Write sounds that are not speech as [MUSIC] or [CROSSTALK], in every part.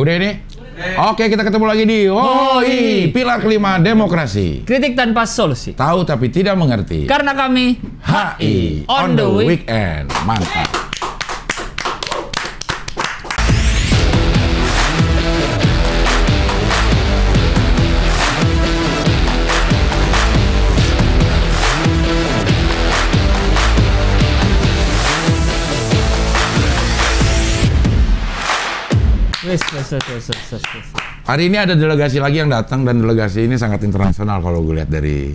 Udah ini? Udah. Oke, kita ketemu lagi di HOI, pilar kelima demokrasi. Kritik tanpa solusi. Tahu tapi tidak mengerti. Karena kami HI on, on the weekend. weekend. Mantap. Wis, Hari ini ada delegasi lagi yang datang dan delegasi ini sangat internasional kalau gue lihat dari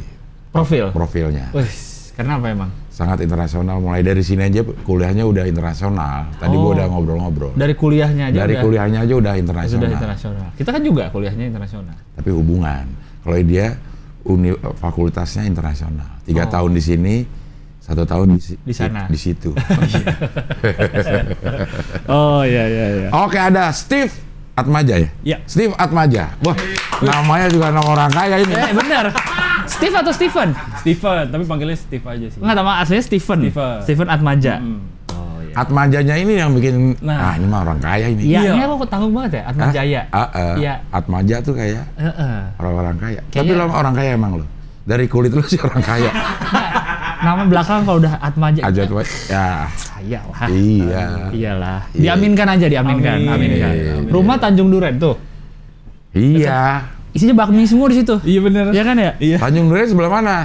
profil profilnya. Wis, kenapa emang? Sangat internasional. Mulai dari sini aja kuliahnya udah internasional. Tadi oh. gue udah ngobrol-ngobrol. Dari kuliahnya aja. Dari udah, kuliahnya aja udah internasional. Sudah internasional. Kita kan juga kuliahnya internasional. Tapi hubungan. Kalau dia uni, fakultasnya internasional. Tiga oh. tahun di sini satu tahun di, di sana di, di situ. [LAUGHS] oh ya ya ya. Oke ada Steve Atmaja ya? Ya, Steve Atmaja. Wah, namanya juga nama orang kaya ini. Eh, benar. [LAUGHS] Steve atau Stephen? Stephen. tapi panggilnya Steve aja sih. Enggak, nama aslinya Stephen. Stephen. Stephen Atmaja. Hmm. Oh, iya. Atmajanya ini yang bikin nah, ah, ini mah orang kaya ini. Iya, iya. ini aku tanggung banget ya Atmajaya. Ah, ah. Iya. Ah, uh, uh, Atmaja tuh kayak uh, uh. orang-orang kaya. Kayaknya, tapi lo orang kaya emang lo. Dari kulit lo sih orang kaya. [LAUGHS] nama belakang kalau udah Atmaja. Ajat ya. Saya lah. Iya. Iyalah. Iya. Diaminkan aja diaminkan. Amin. Aminkan. Amin. Iya. Rumah Tanjung Duren tuh. Iya. Isinya bakmi semua di situ. Iya benar. Iya kan ya? Iya. Tanjung Duren sebelah mana?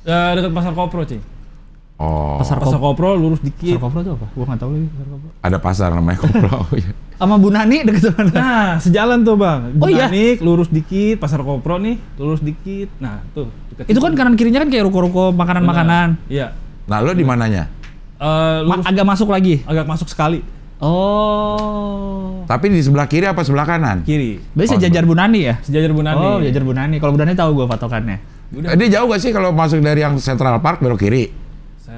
Uh, ya, dekat pasar Kopro, sih. Oh. Pasar, pasar Kopro lurus dikit. Pasar Kopro itu apa? Gua nggak tahu lagi pasar Kopro. Ada pasar namanya Kopro. [LAUGHS] Oh, iya. Sama Bunani dekat mana? Nah, sejalan tuh, Bang. Bunani oh, iya? lurus dikit, pasar Kopro nih lurus dikit. Nah, tuh itu kan kanan kirinya kan kayak ruko-ruko makanan-makanan. Iya. Nah, lo di mananya? Uh, Ma agak masuk lagi. Agak masuk sekali. Oh. Tapi di sebelah kiri apa sebelah kanan? Kiri. Biasanya oh, sejajar Bunani ya? Sejajar Bunani. Oh, sejajar Bunani. Kalau Bunani tahu gue patokannya. Eh, Ini jauh gak sih kalau masuk dari yang Central Park belok kiri?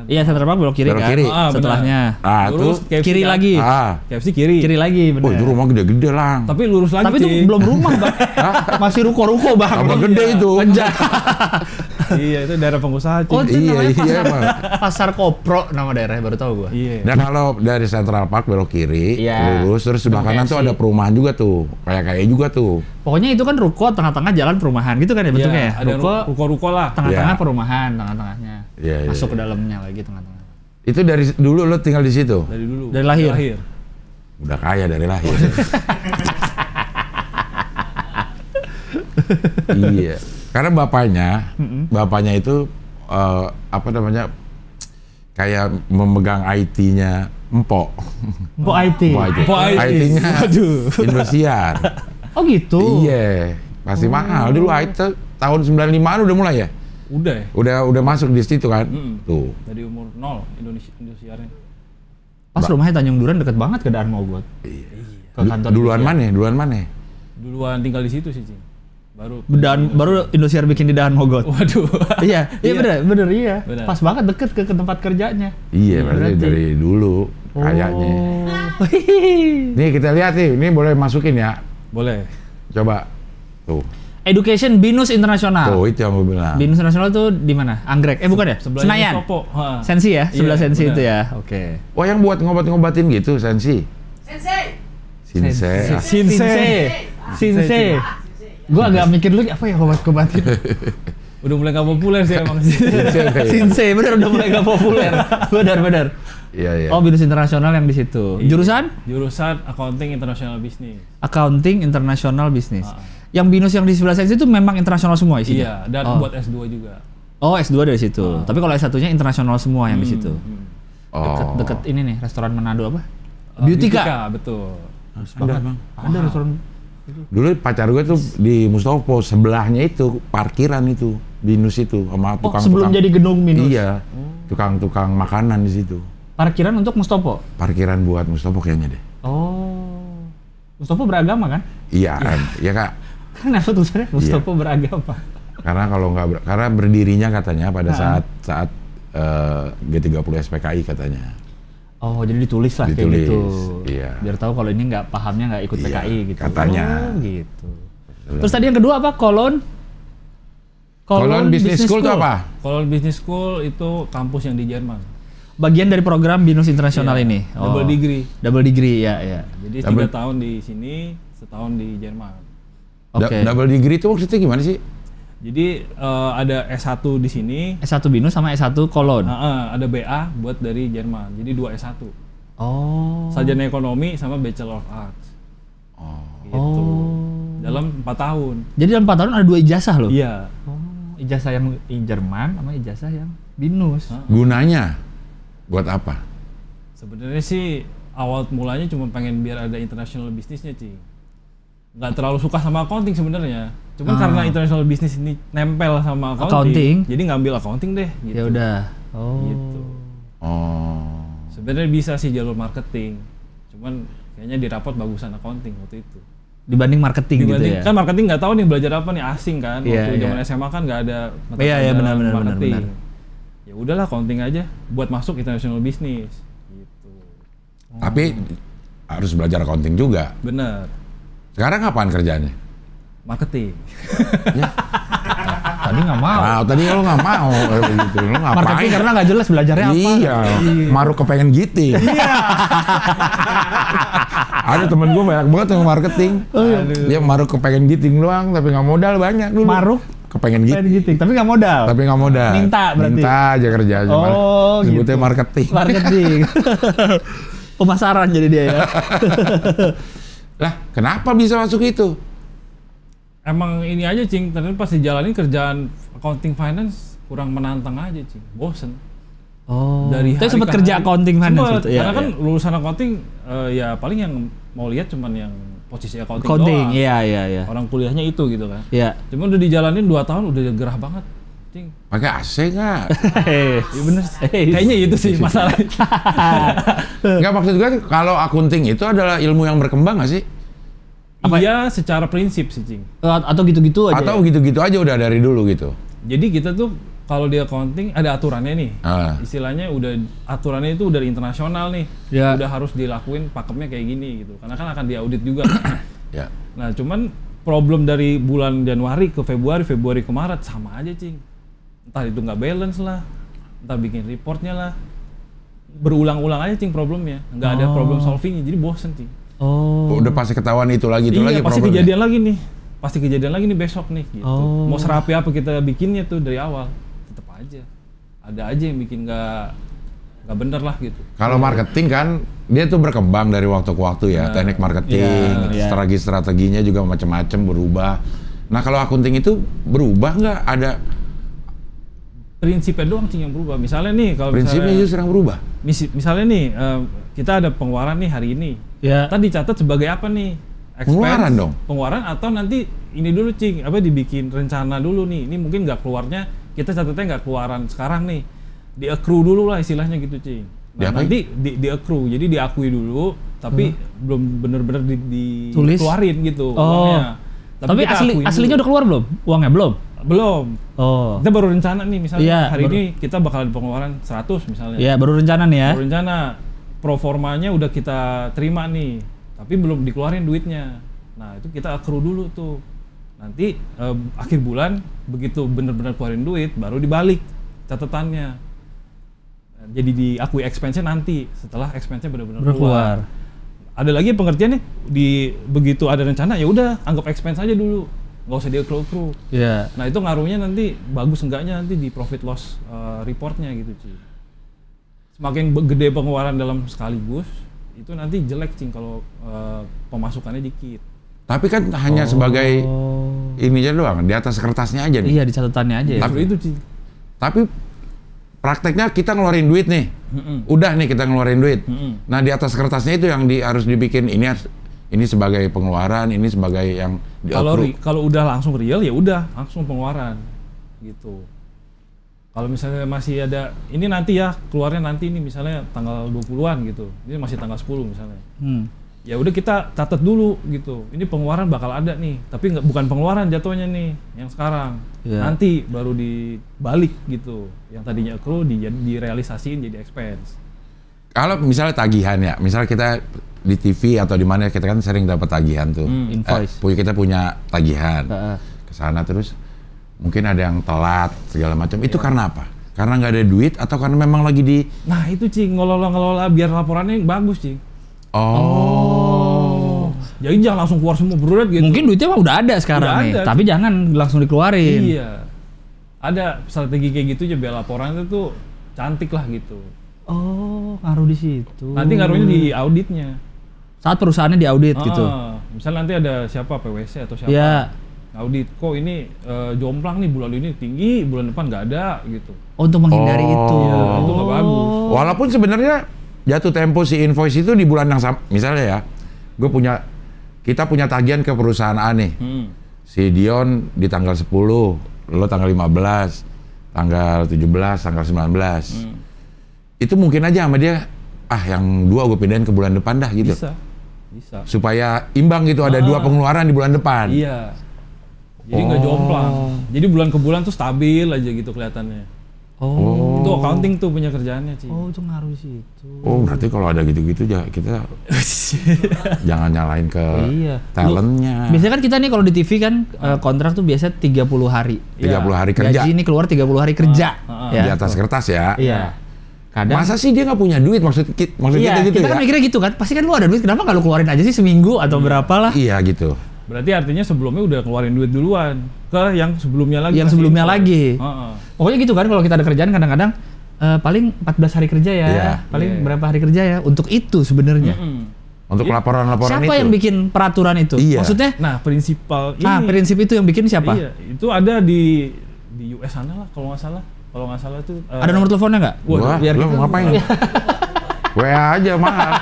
Iya center park belok kiri belok kan. Kiri. Ah, Setelahnya. Ah, lurus tuh. KFC kiri kan? lagi. Ah. KFC kiri. Kiri lagi benar. Oh, itu rumah gede-gede lah. Tapi lurus lagi. Tapi itu belum rumah, Bang. [LAUGHS] Masih ruko-ruko, Bang. Rumah gede iya, itu? [LAUGHS] iya itu daerah pengusaha Oh, itu iya, iya, pasar, iya, pasar Kopro nama daerahnya baru tahu gua. Iya. Dan kalau dari Central Park belok kiri, iya. lurus terus sebelah kanan tuh ada perumahan juga tuh. Kayak kayak juga tuh. Pokoknya itu kan ruko tengah-tengah jalan perumahan gitu kan ya bentuknya ya. Iya, ruko ruko-ruko lah. Tengah-tengah iya. perumahan tengah-tengahnya. Iya, iya, Masuk ke iya. dalamnya lagi tengah-tengah. Itu dari dulu lo tinggal di situ? Dari dulu. Dari lahir. Dari lahir. Udah kaya dari lahir. [LAUGHS] iya. Karena bapaknya, mm-hmm. bapaknya itu uh, apa namanya kayak memegang IT-nya empok. Empok IT. Empok IT. IT. nya Aduh. Indosiar. [LAUGHS] Oh gitu. Iya, masih oh. mahal dulu IT tahun 95-an udah mulai ya? Udah ya? Udah udah masuk di situ kan? Mm -mm. Tuh. Dari umur nol Indonesia Indosiarnya. Pas ba rumahnya Tanjung Duren deket banget ke Daan Mogot. Iya. Ke kantor duluan mana? Ya? Duluan mana? Ya? Duluan tinggal di situ sih, Cing baru dan baru Indosiar bikin di dahan mogot. Waduh. [LAUGHS] Iya, iya, iya, bener, bener iya. Bener. Pas banget deket ke, ke tempat kerjanya. Iya, berarti, berarti. dari dulu oh. kayaknya. [LAUGHS] nih kita lihat nih, ini boleh masukin ya. Boleh. Coba. Tuh. Education Binus Internasional. Tuh, oh, itu yang gue bilang. Binus Internasional tuh di mana? Anggrek. Eh bukan ya? Sebelah Senayan. Sensi ya? Iya, Sebelah yeah, Sensi bener. itu ya. Oke. Okay. Oh, yang buat ngobat-ngobatin gitu, Sensi. Sensei. Sensei. Sensei. Sensei. Sensei. Sensei. Sensei. Sensei. Gue agak mikir dulu apa ya obat-obat gitu. [LAUGHS] udah mulai gak populer sih emang. Sinse, ya? bener udah mulai gak populer. bener bener. Iya iya. Oh bisnis internasional yang di situ. Iya. Jurusan? Jurusan accounting internasional bisnis. Accounting internasional bisnis. Ah. Yang binus yang di sebelah saya itu memang internasional semua isinya. Iya, dan oh. buat S2 juga. Oh, S2 dari situ. Ah. Tapi kalau S1-nya internasional semua yang hmm. di situ. Dekat-dekat hmm. Oh. Deket, deket ini nih, restoran Manado apa? Ah, Beautica. Beautica betul. Ada, Ada restoran Dulu pacar gue tuh di Mustopo sebelahnya itu parkiran itu binus itu sama oh, tukang-tukang. Oh, sebelum tukang, jadi gedung binus. Iya. Tukang-tukang makanan di situ. Parkiran untuk Mustopo? Parkiran buat Mustopo kayaknya deh. Oh. Mustopo beragama kan? Iya, ya. ya Kak. [LAUGHS] Kenapa tuh sebenarnya Mustopo iya. beragama? Karena kalau nggak ber, karena berdirinya katanya pada nah. saat saat uh, G30 SPKI katanya. Oh, jadi ditulis lah ditulis, kayak gitu. Iya. Biar tahu kalau ini nggak pahamnya nggak ikut iya, gitu. Katanya. Oh, gitu. Terus tadi yang kedua apa? Kolon. Kolon, Kolon Business, Business School, itu apa? Kolon Business School itu kampus yang di Jerman. Bagian dari program Binus iya, Internasional iya, ini. Oh. Double degree. Double degree ya, ya. Jadi tiga tahun di sini, setahun di Jerman. Oke. Okay. Double degree itu maksudnya gimana sih? Jadi uh, ada S1 di sini. S1 Binus sama S1 Kolon. Uh, uh, ada BA buat dari Jerman. Jadi dua S1. Oh. Sarjana Ekonomi sama Bachelor of Arts. Oh. Gitu. Oh. Dalam 4 tahun. Jadi dalam 4 tahun ada dua ijazah loh. Iya. Oh, ijazah yang Jerman sama ijazah yang Binus. Uh, uh. Gunanya buat apa? Sebenarnya sih awal mulanya cuma pengen biar ada international bisnisnya, sih. Gak terlalu suka sama accounting sebenarnya Cuman ah. karena international business ini nempel sama accounting, accounting. jadi ngambil accounting deh. Gitu. Ya udah. Gitu. Oh. Gitu. Oh. Sebenarnya bisa sih jalur marketing, cuman kayaknya di rapot bagusan accounting waktu itu. Dibanding marketing gitu Dibanding, gitu ya. Kan marketing nggak tahu nih belajar apa nih asing kan. Yeah, waktu yeah. zaman SMA kan nggak ada mata yeah, iya, iya, yeah, benar, benar, marketing. Benar, benar. Ya udahlah accounting aja buat masuk international business gitu. Oh. Tapi harus belajar accounting juga. benar Sekarang apaan kerjanya? marketing. [LAUGHS] ya. Tadi nggak mau. Nah, tadi lo nggak mau [LAUGHS] eh, gitu. Lo ngapain? Marketing karena nggak jelas belajarnya apa. Iya. iya. Maru kepengen gitu. Iya. [LAUGHS] Ada temen gue banyak banget yang marketing. Oh, iya. Aduh. Dia maru kepengen giting doang tapi nggak modal banyak dulu. Maruk kepengen gitu. Giting, tapi nggak modal. Tapi nggak modal. Minta berarti. Minta aja kerja aja. Oh, Mar- gitu. marketing. Marketing. Pemasaran jadi dia ya. lah, kenapa bisa masuk itu? emang ini aja cing ternyata pas dijalani kerjaan accounting finance kurang menantang aja cing bosen oh dari tapi sempat kerja hari. accounting finance Sempet, ya, karena kan ya. kan lulusan accounting uh, ya paling yang mau lihat cuman yang posisi accounting, accounting doang. ya, iya, iya. orang kuliahnya itu gitu kan Ya. cuma udah dijalanin 2 tahun udah gerah banget cing pakai AC nggak [LAUGHS] iya bener kayaknya itu sih masalahnya [LAUGHS] nggak maksud gue kalau accounting itu adalah ilmu yang berkembang nggak sih apa? Iya secara prinsip sih Cing. Eh, atau gitu-gitu aja. Atau gitu-gitu ya? aja udah dari dulu gitu. Jadi kita tuh kalau di accounting ada aturannya nih. Ah. Istilahnya udah aturannya itu udah internasional nih. Ya. Udah harus dilakuin pakemnya kayak gini gitu. Karena kan akan diaudit juga. [COUGHS] ya. Nah, cuman problem dari bulan Januari ke Februari, Februari ke Maret sama aja, Cing. Entah itu nggak balance lah. Entah bikin reportnya lah. Berulang-ulang aja, Cing, problemnya. Nggak oh. ada problem solvingnya. Jadi bosen, Cing Oh. Udah pasti ketahuan itu lagi itu iya, lagi pasti problemnya. kejadian lagi nih. Pasti kejadian lagi nih besok nih gitu. Oh. Mau serapi apa kita bikinnya tuh dari awal. Tetap aja. Ada aja yang bikin nggak nggak bener lah gitu. Kalau iya. marketing kan dia tuh berkembang dari waktu ke waktu ya. Nah, Teknik marketing, yeah, iya. strategi-strateginya juga macam-macam berubah. Nah, kalau akunting itu berubah nggak ada prinsipnya doang sih yang berubah. Misalnya nih kalau prinsipnya misalnya, justru yang berubah. misalnya nih Uh, kita ada pengeluaran nih hari ini. Ya. Tadi catat sebagai apa nih? Expense, pengeluaran dong. Pengeluaran atau nanti ini dulu cing, apa dibikin rencana dulu nih. Ini mungkin nggak keluarnya, kita catatnya nggak keluaran sekarang nih. Di accrue dulu lah istilahnya gitu cing. Nah, nanti di, di accrue, jadi diakui dulu, tapi hmm. belum bener-bener di, di Tulis. gitu oh. uangnya. Tapi, tapi asli, aslinya dulu. udah keluar belum? Uangnya belum? Belum. Oh. Kita baru rencana nih misalnya ya, hari baru. ini kita bakal pengeluaran 100 misalnya. ya baru rencana nih ya. Baru rencana proformanya udah kita terima nih, tapi belum dikeluarin duitnya. Nah, itu kita akru dulu tuh. Nanti eh, akhir bulan begitu bener-bener keluarin duit baru dibalik catatannya. Jadi diakui expense-nya nanti setelah expense-nya benar-benar keluar. keluar. Ada lagi pengertian nih di begitu ada rencana ya udah anggap expense aja dulu nggak usah dia keluar kru. Yeah. Iya. Nah itu ngaruhnya nanti bagus enggaknya nanti di profit loss uh, reportnya gitu sih. Makin gede pengeluaran dalam sekaligus itu nanti jelek sih kalau e, pemasukannya dikit. Tapi kan oh. hanya sebagai oh. ini aja doang, di atas kertasnya aja nih. Iya, di catatannya aja. Ya. Tapi ya. itu cing. Tapi prakteknya kita ngeluarin duit nih. Mm-mm. Udah nih kita ngeluarin duit. Mm-mm. Nah, di atas kertasnya itu yang di, harus dibikin ini harus ini sebagai pengeluaran, ini sebagai yang Kalau kalau udah langsung real ya udah langsung pengeluaran gitu kalau misalnya masih ada ini nanti ya keluarnya nanti ini misalnya tanggal 20-an gitu ini masih tanggal 10 misalnya hmm. ya udah kita catat dulu gitu ini pengeluaran bakal ada nih tapi nggak bukan pengeluaran jatuhnya nih yang sekarang yeah. nanti baru dibalik gitu yang tadinya kru di, direalisasiin jadi expense kalau misalnya tagihan ya misalnya kita di TV atau di mana kita kan sering dapat tagihan tuh hmm, eh, invoice eh, kita punya tagihan uh ke sana terus mungkin ada yang telat segala macam. Itu iya. karena apa? Karena nggak ada duit atau karena memang lagi di Nah, itu Cing, ngelola-ngelola biar laporannya bagus, Cing. Oh. oh. Jadi jangan langsung keluar semua berurat gitu. Mungkin duitnya mah udah ada sekarang udah nih, ada, tapi jangan langsung dikeluarin. Iya. Ada strategi kayak gitu aja biar laporannya tuh cantik lah gitu. Oh, ngaruh di situ. Nanti ngaruhnya di auditnya. Saat perusahaannya diaudit gitu. ah, gitu. Misal nanti ada siapa PwC atau siapa. Ya audit kok ini uh, jomplang nih bulan ini tinggi bulan depan nggak ada gitu oh, untuk menghindari oh. itu ya, itu nggak oh. bagus walaupun sebenarnya jatuh tempo si invoice itu di bulan yang sama misalnya ya gue punya kita punya tagihan ke perusahaan A nih hmm. si Dion di tanggal 10 lo tanggal 15 tanggal 17 tanggal 19 hmm. itu mungkin aja sama dia ah yang dua gue pindahin ke bulan depan dah gitu bisa bisa supaya imbang gitu ah. ada dua ah. pengeluaran di bulan depan iya jadi nggak oh. jomplang. Jadi bulan ke bulan tuh stabil aja gitu kelihatannya. Oh. Itu accounting tuh punya kerjaannya, sih. Oh, itu ngaruh sih itu. Oh, berarti kalau ada gitu-gitu ya kita [LAUGHS] jangan nyalain ke iya. talentnya. Biasanya kan kita nih kalau di TV kan eh, ah. kontrak tuh tiga 30 hari. 30 ya. hari kerja. Gaji ini keluar 30 hari kerja. Ah, ah, ya. Di atas kertas ya. Iya. Kadang, Masa sih dia nggak punya duit maksud, maksud iya, kita gitu kita kan ya? kan mikirnya gitu kan, pasti kan lu ada duit, kenapa nggak lu keluarin aja sih seminggu atau iya. berapa lah? Iya gitu. Berarti artinya sebelumnya udah keluarin duit duluan ke yang sebelumnya lagi. Yang sebelumnya info. lagi. Uh -uh. Pokoknya gitu kan kalau kita ada kerjaan kadang-kadang uh, paling 14 hari kerja ya, yeah. paling yeah. berapa hari kerja ya untuk itu sebenarnya. Mm -hmm. Untuk laporan-laporan siapa itu. Siapa yang bikin peraturan itu? Iya. Maksudnya? Nah, prinsipal nah, ini. Nah, prinsip itu yang bikin siapa? Iya, itu ada di di US sana lah kalau nggak salah. Kalau nggak salah itu Uh, eh, ada nomor teleponnya nggak? Wah, biar lo gitu. ngapain? WA aja mah. [LAUGHS]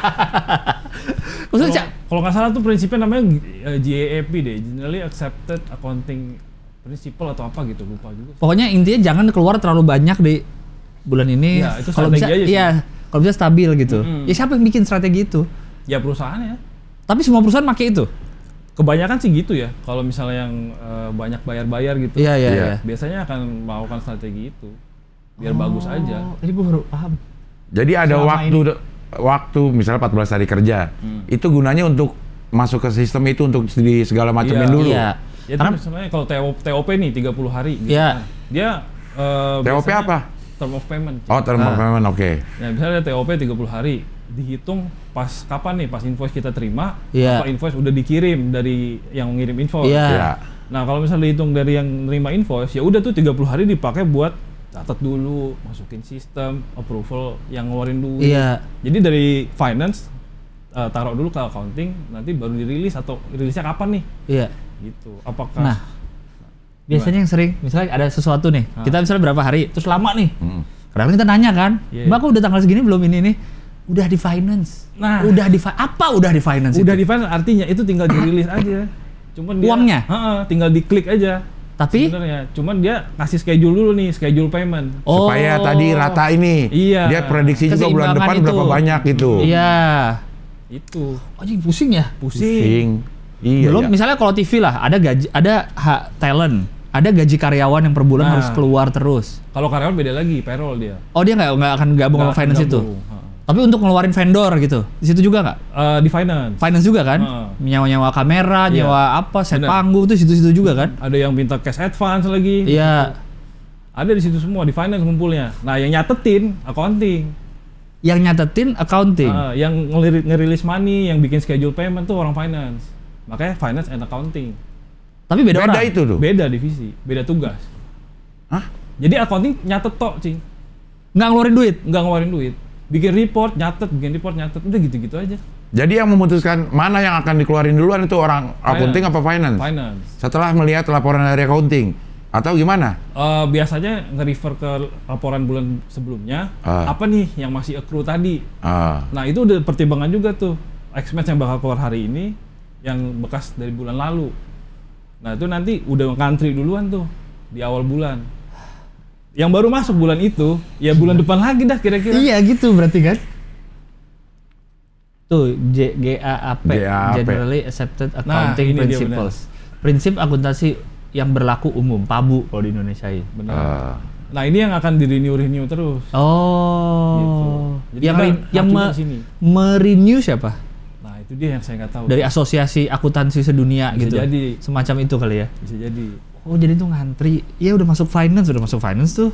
Maksudnya kalau nggak salah tuh prinsipnya namanya GAAP eh, deh, Generally Accepted Accounting Principle atau apa gitu, lupa juga. Pokoknya intinya jangan keluar terlalu banyak di bulan ini. Ya, itu kalau bisa, aja Iya, kalau bisa stabil gitu. Mm -hmm. Ya siapa yang bikin strategi itu? Ya perusahaan ya. Tapi semua perusahaan pakai itu. Kebanyakan sih gitu ya. Kalau misalnya yang uh, banyak bayar-bayar gitu. Iya, iya, iya, iya. Biasanya akan melakukan strategi itu biar oh, bagus aja. Jadi gue baru paham. Jadi ada Selama waktu ini. waktu misalnya 14 hari kerja. Hmm. Itu gunanya untuk masuk ke sistem itu untuk di segala macamin iya. yeah. dulu. Iya. Ya, Karena misalnya kalau TOP, TOP nih 30 hari gitu. Iya. Kan. Dia uh, eh, TOP apa? Term of payment. Oh, term of ah. payment, oke. Okay. Ya, nah, misalnya TOP 30 hari dihitung pas kapan nih pas invoice kita terima, yeah. apa invoice udah dikirim dari yang ngirim invoice. Iya. Yeah. Yeah. Nah, kalau misalnya dihitung dari yang nerima invoice, ya udah tuh 30 hari dipakai buat catat dulu, masukin sistem, approval yang ngeluarin duit. Iya. Jadi dari finance uh, taruh dulu ke accounting, nanti baru dirilis atau rilisnya kapan nih? Iya. Gitu. Apakah Nah. Biasanya yang sering, misalnya ada sesuatu nih, ha. Ah. kita misalnya berapa hari, terus lama nih. Hmm. Kadang kita nanya kan, yeah. Iya. Mbak udah tanggal segini belum ini nih? udah di finance. Nah, udah di apa udah di finance? Udah itu? di finance artinya itu tinggal dirilis aja. Cuman dia, uangnya, uh -uh, tinggal diklik aja. Tapi sebenarnya cuman dia kasih schedule dulu nih, schedule payment. Oh. Supaya tadi rata ini. Iya. Dia prediksi juga bulan depan itu. berapa banyak gitu. Hmm. Iya. Itu. Oh, pusing ya? Pusing. pusing. Iya. Belum iya. misalnya kalau TV lah ada gaji ada ha, talent ada gaji karyawan yang per bulan nah, harus keluar terus. Kalau karyawan beda lagi, payroll dia. Oh dia nggak nggak akan gabung sama finance gabung. itu tapi untuk ngeluarin vendor gitu di situ juga nggak uh, di finance finance juga kan uh. Ah. nyawa nyawa kamera yeah. nyawa apa set Bener. panggung tuh situ situ juga kan ada yang minta cash advance lagi iya yeah. ada di situ semua di finance kumpulnya nah yang nyatetin accounting yang nyatetin accounting uh, yang ngerilis money yang bikin schedule payment tuh orang finance makanya finance and accounting tapi beda, beda orang. itu tuh beda divisi beda tugas Hah? jadi accounting nyatet tok cing nggak ngeluarin duit nggak ngeluarin duit bikin report, nyatet, bikin report, nyatet, udah gitu-gitu aja. Jadi yang memutuskan mana yang akan dikeluarin duluan itu orang finance. accounting apa finance? Finance. Setelah melihat laporan dari accounting atau gimana? Uh, biasanya nge-refer ke laporan bulan sebelumnya. Uh. Apa nih yang masih accrue tadi? Uh. Nah itu udah pertimbangan juga tuh expense yang bakal keluar hari ini, yang bekas dari bulan lalu. Nah itu nanti udah ngantri duluan tuh di awal bulan yang baru masuk bulan itu, ya bulan depan lagi dah kira-kira. Iya gitu berarti kan? Tuh J GAAP, P Generally Accepted nah, Accounting nah, Principles. Prinsip akuntansi yang berlaku umum, PABU kalau di Indonesia ini. Benar. Uh. Nah, ini yang akan di renew renew terus. Oh. Gitu. Jadi yang yang me sini. merenew siapa? Nah, itu dia yang saya nggak tahu. Dari Asosiasi Akuntansi Sedunia Bisa gitu. Jadi semacam itu kali ya. Bisa jadi oh jadi tuh ngantri ya udah masuk finance udah masuk finance tuh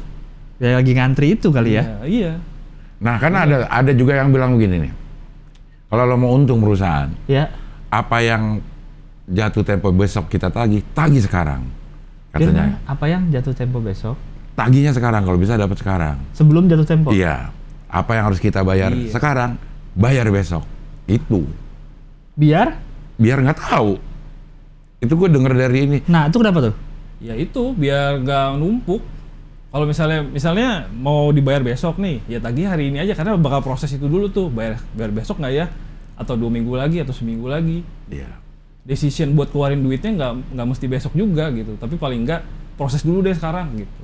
ya lagi ngantri itu kali ya, iya, iya nah karena ada iya. ada juga yang bilang begini nih kalau lo mau untung perusahaan ya apa yang jatuh tempo besok kita tagih tagih sekarang iya, katanya kan? apa yang jatuh tempo besok tagihnya sekarang kalau bisa dapat sekarang sebelum jatuh tempo iya apa yang harus kita bayar iya. sekarang bayar besok itu biar biar nggak tahu itu gue denger dari ini nah itu kenapa tuh ya itu biar nggak numpuk kalau misalnya misalnya mau dibayar besok nih ya tagih hari ini aja karena bakal proses itu dulu tuh bayar bayar besok nggak ya atau dua minggu lagi atau seminggu lagi yeah. decision buat keluarin duitnya nggak nggak mesti besok juga gitu tapi paling nggak proses dulu deh sekarang gitu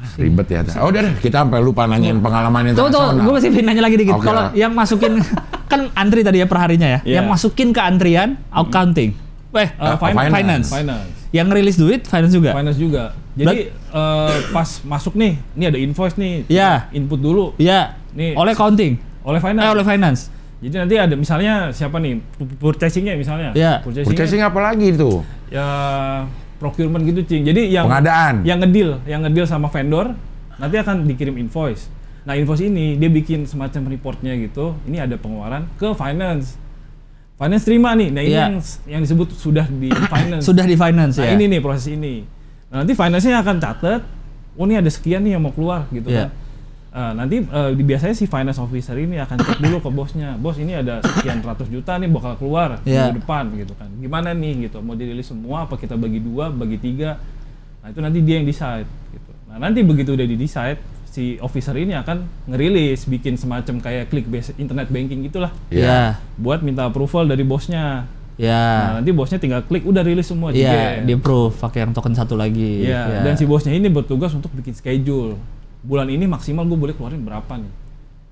ah, ribet ya. Oh deh, kita sampai lupa nanyain iya. pengalaman yang Tuh, tuh, gue masih pengen nanya lagi dikit. Okay. Kalau yang masukin [LAUGHS] kan antri tadi ya perharinya ya. Yeah. Yang iya. masukin ke antrian hmm. accounting. -hmm eh ah, uh, uh, finance. finance. Finance. Yang rilis duit finance juga. Finance juga. Jadi uh, pas masuk nih, ini ada invoice nih. Iya. Yeah. Input dulu. Iya. Yeah. Nih. Oleh accounting. Oleh finance. Eh, oleh finance. Jadi nanti ada misalnya siapa nih purchasingnya misalnya. Iya. Yeah. Purchasing, purchasing apa lagi itu? Ya procurement gitu cing. Jadi yang pengadaan. Yang ngedil, yang ngedil sama vendor nanti akan dikirim invoice. Nah invoice ini dia bikin semacam reportnya gitu. Ini ada pengeluaran ke finance. Finance terima nih. Nah, ini yeah. yang yang disebut sudah di [COUGHS] finance. sudah di finance nah, ya. ini nih proses ini. Nah, nanti finance-nya akan catat, oh ini ada sekian nih yang mau keluar gitu yeah. kan. Uh, nanti uh, biasanya si finance officer ini akan cek dulu ke bosnya. Bos ini ada sekian ratus juta nih bakal keluar yeah. minggu depan gitu kan. Gimana nih gitu? Mau dirilis semua apa kita bagi dua, bagi tiga? Nah itu nanti dia yang decide gitu. Nah nanti begitu udah di decide, si officer ini akan ngerilis bikin semacam kayak klik base internet banking gitulah. Iya. Yeah. Buat minta approval dari bosnya. Ya. Yeah. Nah, nanti bosnya tinggal klik udah rilis semua Iya, Dia di approve pakai yang token satu lagi. Iya, yeah. yeah. dan si bosnya ini bertugas untuk bikin schedule. Bulan ini maksimal gue boleh keluarin berapa nih.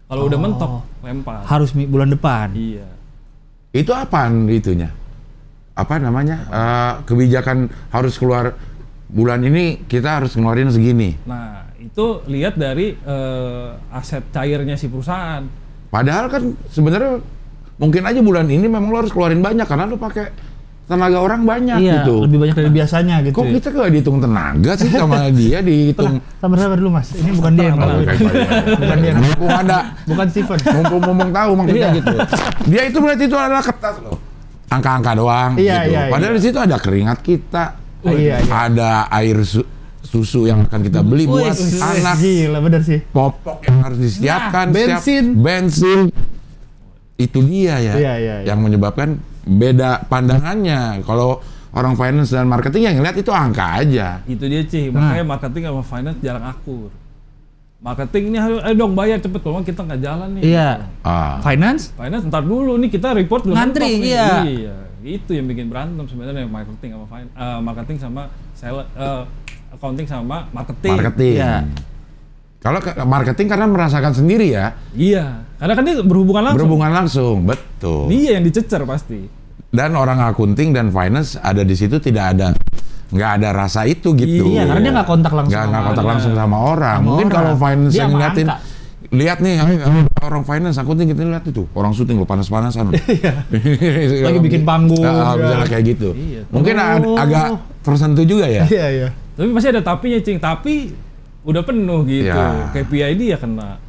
Kalau oh. udah mentok, lempar. Harus bulan depan. Iya. Itu apaan itunya? Apa namanya? Uh, kebijakan harus keluar bulan ini kita harus ngeluarin segini. Nah, itu lihat dari uh, aset cairnya si perusahaan. Padahal kan sebenarnya mungkin aja bulan ini memang lo harus keluarin banyak karena lo pakai tenaga orang banyak iya, gitu. lebih banyak dari nah, biasanya gitu. Kok ya. kita gak dihitung tenaga sih sama [LAUGHS] dia dihitung. Sabar sabar dulu Mas. Ini bukan dia yang ngomong. Bukan dia. Mumpung ada. Bukan Steven. Mumpung ngomong tahu maksudnya iya. gitu. Dia itu berarti itu adalah kertas loh. Angka-angka doang iya, gitu. Iya, iya. Padahal iya. di situ ada keringat kita. Oh, iya, iya. Ada air susu yang akan kita beli buat anak gila bener sih popok yang harus disiapkan nah, bensin siap, bensin itu dia ya iya, iya, iya. yang menyebabkan beda pandangannya kalau orang finance dan marketing yang ngeliat itu angka aja itu dia sih nah. makanya marketing sama finance jarang akur marketing ini eh dong bayar cepet kalau kita nggak jalan nih iya ah. finance finance ntar dulu nih kita report dulu. ngantri iya. iya itu yang bikin berantem sebenarnya marketing sama finance. uh, marketing sama seller uh, eh, accounting sama marketing. Marketing. Ya. Kalau marketing karena merasakan sendiri ya. Iya, karena kan dia berhubungan langsung. Berhubungan langsung, betul. Dia yang dicecer pasti. Dan orang akunting dan finance ada di situ tidak ada nggak ada rasa itu gitu. Iya, karena dia nggak kontak langsung. Nggak nggak kontak langsung sama orang. Sama Mungkin orang. kalau finance dia yang ngeliatin, lihat nih orang finance akunting kita lihat itu orang syuting lo panas-panasan [LAUGHS] iya. [LAUGHS] lagi bikin panggung nah, ya. kayak gitu iya. mungkin oh. agak tersentuh juga ya iya iya tapi masih ada tapinya, Cing. Tapi udah penuh gitu. Ya. KPI ya kena.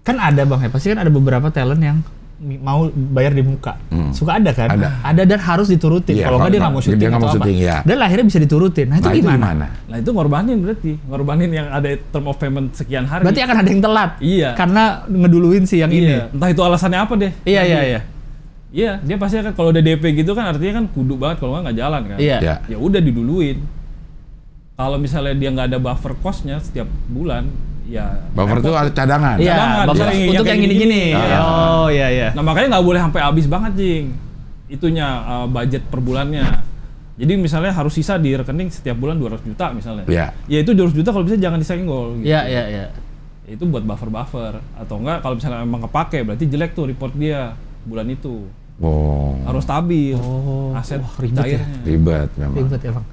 Kan ada Bang, ya. pasti kan ada beberapa talent yang mau bayar di muka. Hmm. Suka ada kan? Ada. ada dan harus diturutin. Ya, kalau nggak dia nggak mau syuting dia mau syuting, Ya. Dan akhirnya bisa diturutin. Nah itu, nah, gimana? gimana? Nah itu ngorbanin berarti. Ngorbanin yang ada term of payment sekian hari. Berarti akan ada yang telat. Iya. Karena ngeduluin sih yang iya. ini. Entah itu alasannya apa deh. Iya, iya, iya. Iya, dia pasti akan kalau udah DP gitu kan artinya kan kudu banget kalau nggak jalan kan. Iya. iya. Ya udah diduluin kalau misalnya dia nggak ada buffer costnya setiap bulan, ya buffer itu ada cadangan. ya, cadangan, buffer untuk yang gini-gini. Oh iya iya. Nah makanya nggak boleh sampai habis banget jing itunya uh, budget per bulannya. Jadi misalnya harus sisa di rekening setiap bulan 200 juta misalnya. Iya. Ya itu 200 juta kalau bisa jangan disenggol. Gitu. Iya ya iya iya. Itu buat buffer buffer atau enggak kalau misalnya emang kepake berarti jelek tuh report dia bulan itu. Oh. Harus stabil. Oh. Aset oh, ribet ya. cairnya. ya. Ribet memang. Ribet ya, Bang.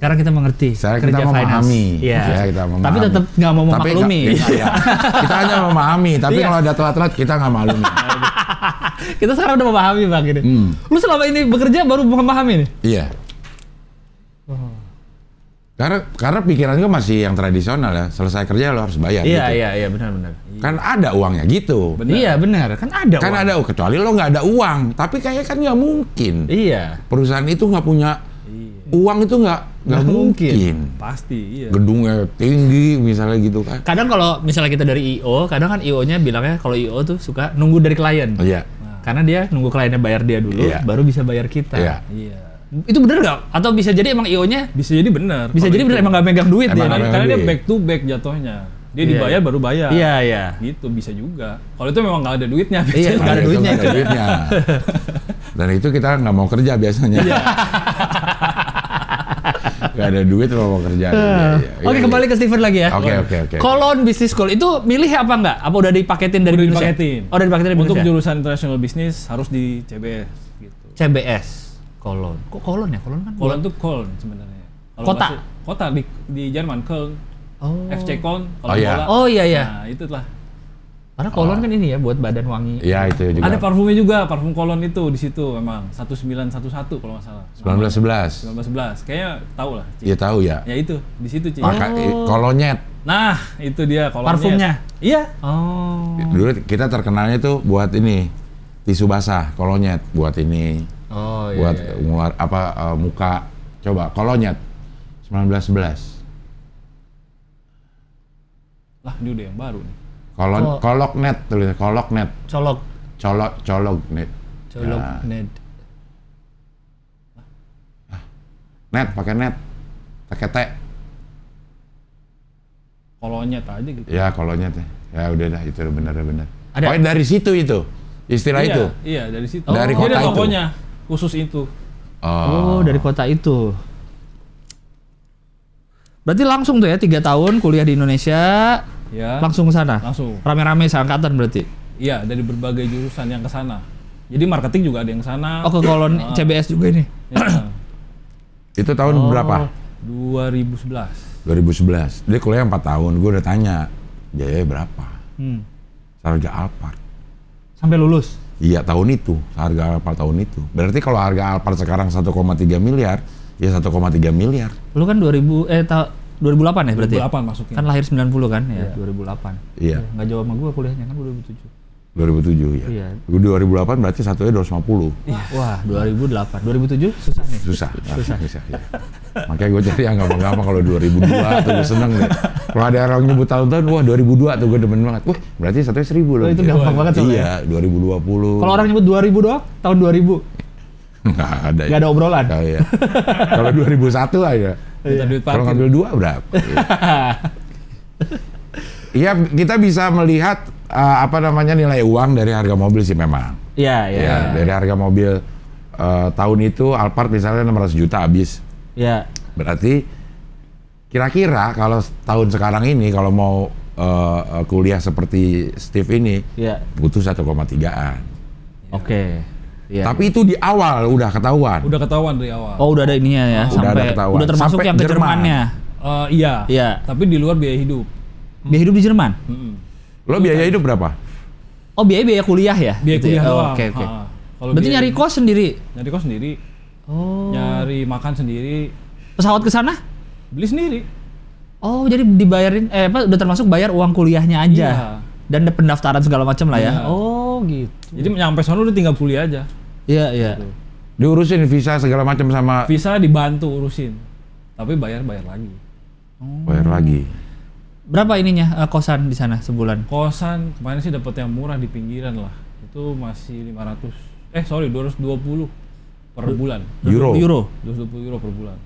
Sekarang kita mengerti. Sekarang kerja iya. Iya, kita memahami. Ya. ya, kita memahami. Tapi tetap nggak mau memaklumi. Tapi, gak, ya. Iya. kita hanya memahami. Tapi kalau ada telat-telat kita nggak malu [LAUGHS] kita sekarang udah memahami bang ini. Hmm. Lu selama ini bekerja baru memahami ini Iya. Oh. Karena karena pikiran gue masih yang tradisional ya. Selesai kerja lo harus bayar. Iya gitu. iya iya benar benar. Kan ada uangnya gitu. Benar. Iya benar kan ada. Kan uang. ada kecuali lo nggak ada uang. Tapi kayaknya kan nggak mungkin. Iya. Perusahaan itu nggak punya uang itu nggak nggak mungkin. mungkin pasti iya. gedungnya tinggi misalnya gitu kan kadang kalau misalnya kita dari io kadang kan io nya bilangnya kalau io tuh suka nunggu dari klien oh, iya nah, karena dia nunggu kliennya bayar dia dulu iya. baru bisa bayar kita iya, iya. itu bener gak? atau bisa jadi emang io nya bisa jadi bener bisa jadi bener emang gak megang duit emang dia karena, karena dia back to back jatuhnya dia yeah. dibayar iya. baru bayar. Iya, yeah, iya. Yeah. Gitu bisa juga. Kalau itu memang gak ada duitnya. Iya, iya nggak ada duitnya. Gak ada duitnya. Dan itu kita nggak mau kerja biasanya. Yeah. [LAUGHS] Gak ada duit mau kerjaan. Uh. Eh. Ya, ya. Oke, okay, iya, iya. kembali ke Steven lagi ya. Oke, oke, oke. Kolon Business School itu milih apa enggak? Apa udah dipaketin dari udah Indonesia? Dipaketin. Oh, udah dipaketin dari Untuk Indonesia. Ya? jurusan International Business harus di CBS gitu. CBS. Kolon. Kok Kolon ya? Kolon kan. Kolon tuh Kolon sebenarnya. Kota. kota di, di Jerman Köln. Oh. FC Köln. Oh iya. Oh iya iya. Nah, itulah karena kolon oh. kan ini ya buat badan wangi. Iya itu juga. Ada parfumnya juga, parfum kolon itu di situ memang 1911 kalau nggak salah. 1911. 1911. Kayaknya tahu lah. Iya tahu ya. Ya itu di situ Cik. Maka oh. kolonyet. Nah, itu dia kolonyet. Parfumnya. Iya. Oh. Dulu kita terkenalnya tuh buat ini tisu basah, kolonyet buat ini. Oh iya. Buat iya. Ngular, apa uh, muka coba kolonyet 1911. Lah, ini udah yang baru nih. Kolon, oh. net tulis net. Colok. Colok colok net. Ya. net Ah. Net pakai net. Pakai T. Kolonya tadi gitu. Ya, kolonya teh, Ya udah dah itu benar benar. Ada. dari situ itu. Istilah iya, itu. Iya, dari situ. Oh, dari kota itu. khusus itu. Oh. oh, dari kota itu. Berarti langsung tuh ya tiga tahun kuliah di Indonesia, ya. Langsung ke sana. Langsung. Rame-rame seangkatan berarti. Iya, dari berbagai jurusan yang ke sana. Jadi marketing juga ada yang ke sana. Oh, ke kolon uh, ah. CBS juga ini. Ya. [CLEARS THROAT] Itu tahun oh, berapa? 2011. 2011. Dia kuliah empat tahun. Gue udah tanya, biaya berapa? Hmm. Sarga Alphard. Sampai lulus? Iya, tahun itu. Harga Alphard tahun itu. Berarti kalau harga Alphard sekarang 1,3 miliar, ya 1,3 miliar. Lu kan 2000 eh 2008 ya berarti 2008 ya? masuknya. Kan lahir 90 kan ya, ya. 2008. Iya. Enggak jawab sama gua kuliahnya kan 2007. 2007 ya. Iya. 2008 berarti satunya 250. Iya. Wah, 2008. 2007 susah nih. Susah. Susah. susah ya. Makanya gue cari yang gampang-gampang kalau 2002 tuh gue seneng deh. Kalau ada orang nyebut tahun-tahun, wah 2002 tuh gue demen banget. Wah, berarti satunya 1000 loh. Oh, itu gampang banget soalnya. Iya, 2020. Kalau orang nyebut 2000 doang, tahun 2000. Enggak ada. Enggak ya. ada obrolan. Oh, iya. kalau 2001 aja. Minta iya. duit parkir. Kalau ngambil dua berapa? Iya. [LAUGHS] iya, kita bisa melihat uh, apa namanya nilai uang dari harga mobil sih memang. Iya, iya. Ya, dari harga mobil uh, tahun itu Alphard misalnya 600 juta habis. Iya. Berarti kira-kira kalau tahun sekarang ini kalau mau uh, kuliah seperti Steve ini, ya. butuh 1,3-an. Oke. Okay. Iya. Tapi itu di awal udah ketahuan. Udah ketahuan dari awal. Oh, udah ada ininya ya. Oh. Sampai, udah ada ketahuan. Udah termasuk Sampai yang ke Jerman. Uh, iya. Iya. Tapi di luar biaya hidup. Biaya hidup di Jerman. -hmm. Lo iya, biaya kan? hidup berapa? Oh, biaya biaya kuliah ya. Biaya gitu ya? kuliah ya? oh, Oke, oke. okay. Berarti nyari kos sendiri. Nyari kos sendiri. Oh. Nyari makan sendiri. Pesawat ke sana? Beli sendiri. Oh, jadi dibayarin eh apa udah termasuk bayar uang kuliahnya aja. Iya. Dan pendaftaran segala macam lah ya. Iya. Oh, gitu. Jadi nyampe sana udah tinggal kuliah aja. Iya, iya. Gitu. Diurusin visa segala macam sama Visa dibantu urusin. Tapi bayar-bayar lagi. Hmm. Bayar lagi. Berapa ininya uh, kosan di sana sebulan? Kosan kemarin sih dapat yang murah di pinggiran lah. Itu masih 500. Eh, sorry 220 per bulan. Euro. Euro. 220 euro per bulan.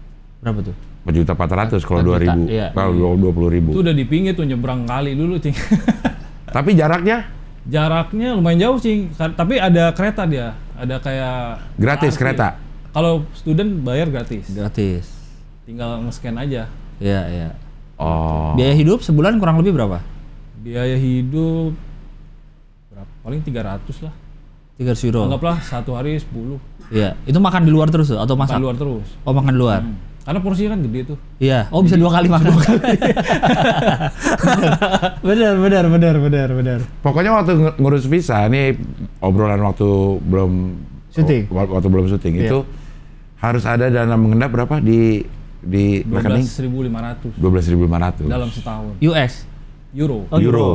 Berapa tuh? juta empat ratus kalau dua ribu, iya. kalau dua puluh ribu. Itu udah di pinggir tuh nyebrang kali dulu cing. [LAUGHS] Tapi jaraknya? Jaraknya lumayan jauh cing. tapi ada kereta dia. Ada kayak gratis parkir. kereta. Kalau student bayar gratis. Gratis. Tinggal nge-scan aja. Iya, iya. Oh. Biaya hidup sebulan kurang lebih berapa? Biaya hidup berapa? Paling 300 lah. 300 euro. Anggaplah satu hari 10. Iya. Itu makan di luar terus atau masak? Makan di luar terus. Oh, makan di luar. Hmm karena porsinya kan gede tuh. Iya. Oh bisa dua kali makan. Dua kali. [LAUGHS] benar, benar, benar, benar, benar. Pokoknya waktu ngurus visa ini obrolan waktu belum syuting. Oh, waktu belum syuting iya. itu harus ada dana mengendap berapa di di 12.500. 12.500. Dalam setahun. US. Euro. Oh, euro. Euro.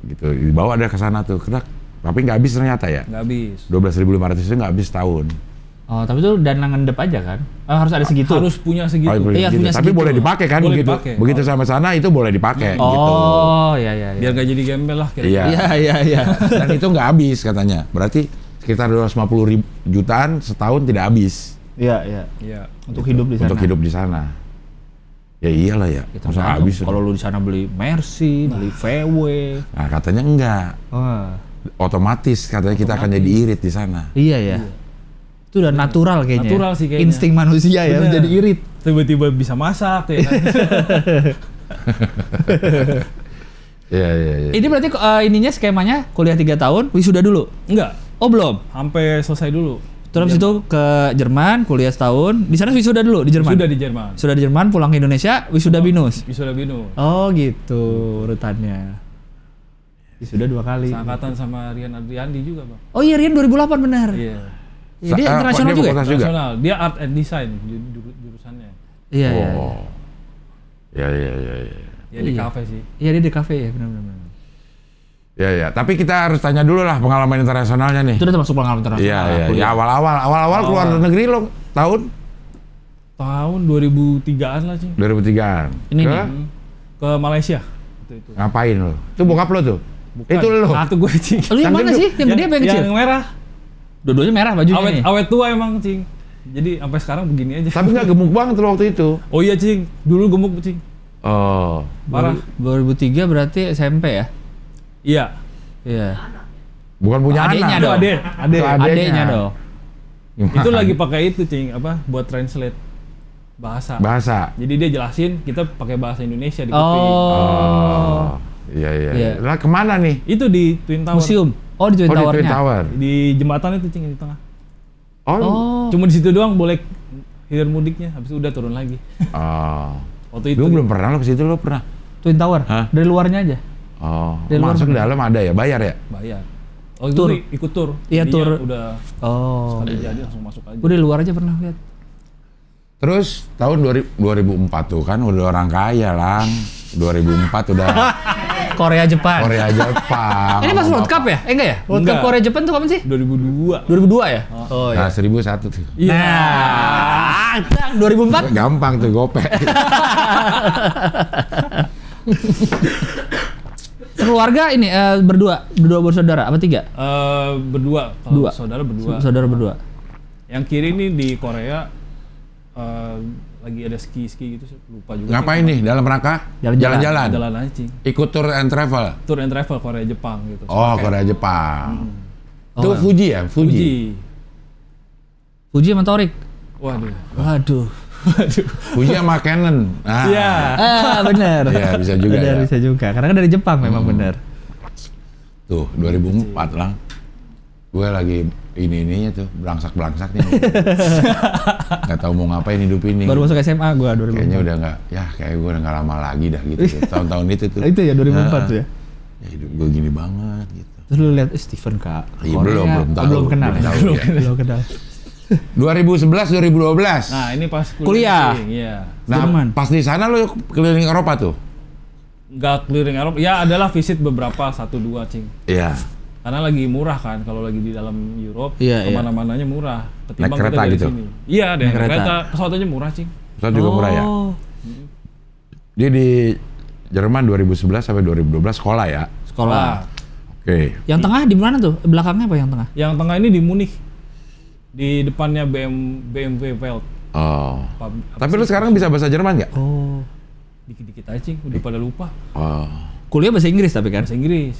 Gitu. Dibawa ada ke sana tuh. Kena, tapi nggak habis ternyata ya? Nggak habis. 12.500 itu nggak habis tahun. Oh, tapi itu dana ngendep aja kan? Oh, harus ada segitu. Harus punya segitu. Oh, iya, gitu. punya tapi boleh dipakai kan boleh gitu. begitu. Dipakai. Begitu oh. sama sana itu boleh dipakai oh, gitu. Oh, iya iya iya. Biar gak jadi gembel lah kira Iya iya iya. iya. [LAUGHS] dan itu nggak habis katanya. Berarti sekitar 250 ribu jutaan setahun tidak habis. Iya iya. Iya. Untuk gitu. hidup di sana. Untuk hidup di sana. Ya iyalah ya. Kita gitu Masa kan. habis. Kalau lu di sana beli Mercy, nah. beli VW. Nah, katanya enggak. Oh. Otomatis katanya Otomatis. kita akan jadi irit di sana. Iya ya. Iya, iya itu udah iya. natural kayaknya. Ya. Natural sih kayaknya. Insting manusia ya, Bener. ya menjadi irit. Tiba-tiba bisa masak ya kan? [LAUGHS] Iya, iya, iya. Ini berarti uh, ininya skemanya kuliah 3 tahun, wisuda dulu? Enggak. Oh, belum. Sampai selesai dulu. Terus itu ke Jerman, kuliah setahun. Di sana wisuda dulu di Jerman. Sudah di Jerman. Sudah di Jerman, pulang ke Indonesia, wisuda oh, binus. Wisuda binus. Oh, gitu urutannya. Wisuda dua kali. Seangkatan sama Rian Adriandi juga, Bang. Oh iya, Rian 2008 benar. Iya. Yeah. Ah, ya, dia internasional juga. Dia internasional. Juga? Dia art and design jurusannya. Iya iya, oh. iya, iya, iya. Iya, iya, iya. Ya di kafe sih. Iya, dia di kafe ya, benar-benar. Iya iya. tapi kita harus tanya dulu lah pengalaman internasionalnya nih. Itu udah termasuk pengalaman internasional. Iya, iya. Ya awal-awal, awal-awal keluar negeri lo tahun tahun 2003-an lah sih. 2003-an. Ini ke? nih ke Malaysia. Itu, itu. Ngapain lo? Itu bokap lo tuh. Bukan. Itu lo. Satu gue sih. Lu yang mana sih? Yang gede apa yang kecil? Yang merah. Dua-duanya merah baju awet, nih. Awet tua emang, Cing. Jadi sampai sekarang begini aja. Tapi nggak gemuk banget waktu itu. [LAUGHS] Oh iya, Cing. Dulu gemuk, Cing. Oh. Parah. 2003 berarti SMP ya? Iya. Iya. Bukan punya adeknya anak. Dong. Adek, adek. Adeknya. adeknya dong. Gimana? Itu lagi pakai itu, Cing, apa buat translate bahasa. Bahasa. Jadi dia jelasin kita pakai bahasa Indonesia di Oh. oh. Iya, iya, iya. Iya. Lah kemana nih? Itu di Twin Tower. Museum. Oh di Twin oh, tower Di, Twin Tower. di jembatan itu cing di tengah. Oh. oh. Cuma di situ doang boleh hilir mudiknya, habis itu udah turun lagi. Oh. [LAUGHS] Waktu itu. Lu belum pernah lo ke situ lo pernah? Twin Tower. Hah? Dari luarnya aja. Oh. Dari masuk ke dalam ada ya, bayar ya? Bayar. Oh, tur. ikut tur. Iya, tur. Udah. Oh. Sekali jadi langsung masuk aja. Udah luar aja pernah lihat. Terus tahun 2000, 2004 tuh kan udah orang kaya lang. 2004 udah [LAUGHS] Korea Jepang. Korea Jepang. [LAUGHS] Ini pas World Cup ya? Eh enggak ya? World Cup Korea Jepang tuh kapan sih? 2002. 2002 ya? Oh, iya. Nah, 1001 tuh. Iya. Nah, 2004. Gampang tuh gope. [LAUGHS] Keluarga ini uh, berdua, berdua bersaudara apa tiga? Uh, berdua. Kalau dua. Saudara berdua. Saudara berdua. Yang kiri ini di Korea uh, lagi ada ski ski gitu lupa juga ngapain nih dalam rangka jalan-jalan jalan, jalan ikut tour and travel tour and travel Korea Jepang gitu oh Korea, Jepang hmm. oh, Fuji iya. ya Fuji Fuji, Fuji waduh waduh Waduh. sama Canon. Ah. Iya. Ah, benar. Ya bisa juga. Benar, ya. bisa juga. Karena kan dari Jepang memang hmm. benar. Tuh, 2004 lah. Gue lagi ini ininya tuh berangsak berangsak nih [LAUGHS] nggak tahu mau ngapain hidup ini baru masuk SMA gue 2004 kayaknya udah nggak ya kayak gue udah nggak lama lagi dah gitu ya. [LAUGHS] tahun-tahun itu tuh itu ya 2004 tuh ya ya hidup gue gini banget gitu terus lu lihat eh, Stephen kak iya, belum belum tahu oh, belum kenal belum, ya? tahu, [LAUGHS] ya. belum kenal 2011 2012 nah ini pas kuliah, kuliah. Iya. nah pas di sana lu keliling Eropa tuh Gak keliling Eropa ya adalah visit beberapa satu dua cing iya karena lagi murah kan kalau lagi di dalam Europe iya, iya. kemana-mananya murah ketimbang naik kereta kita dari gitu. sini iya deh kereta. kereta pesawat murah cing pesawat juga oh. murah ya jadi oh. di Jerman 2011 sampai 2012 sekolah ya sekolah oke okay. yang tengah di mana tuh belakangnya apa yang tengah yang tengah ini di Munich di depannya BM, BMW Welt oh apa, apa tapi lu sekarang bisa bahasa Jerman nggak oh dikit-dikit aja cing udah pada lupa oh. kuliah bahasa Inggris tapi kan bahasa Inggris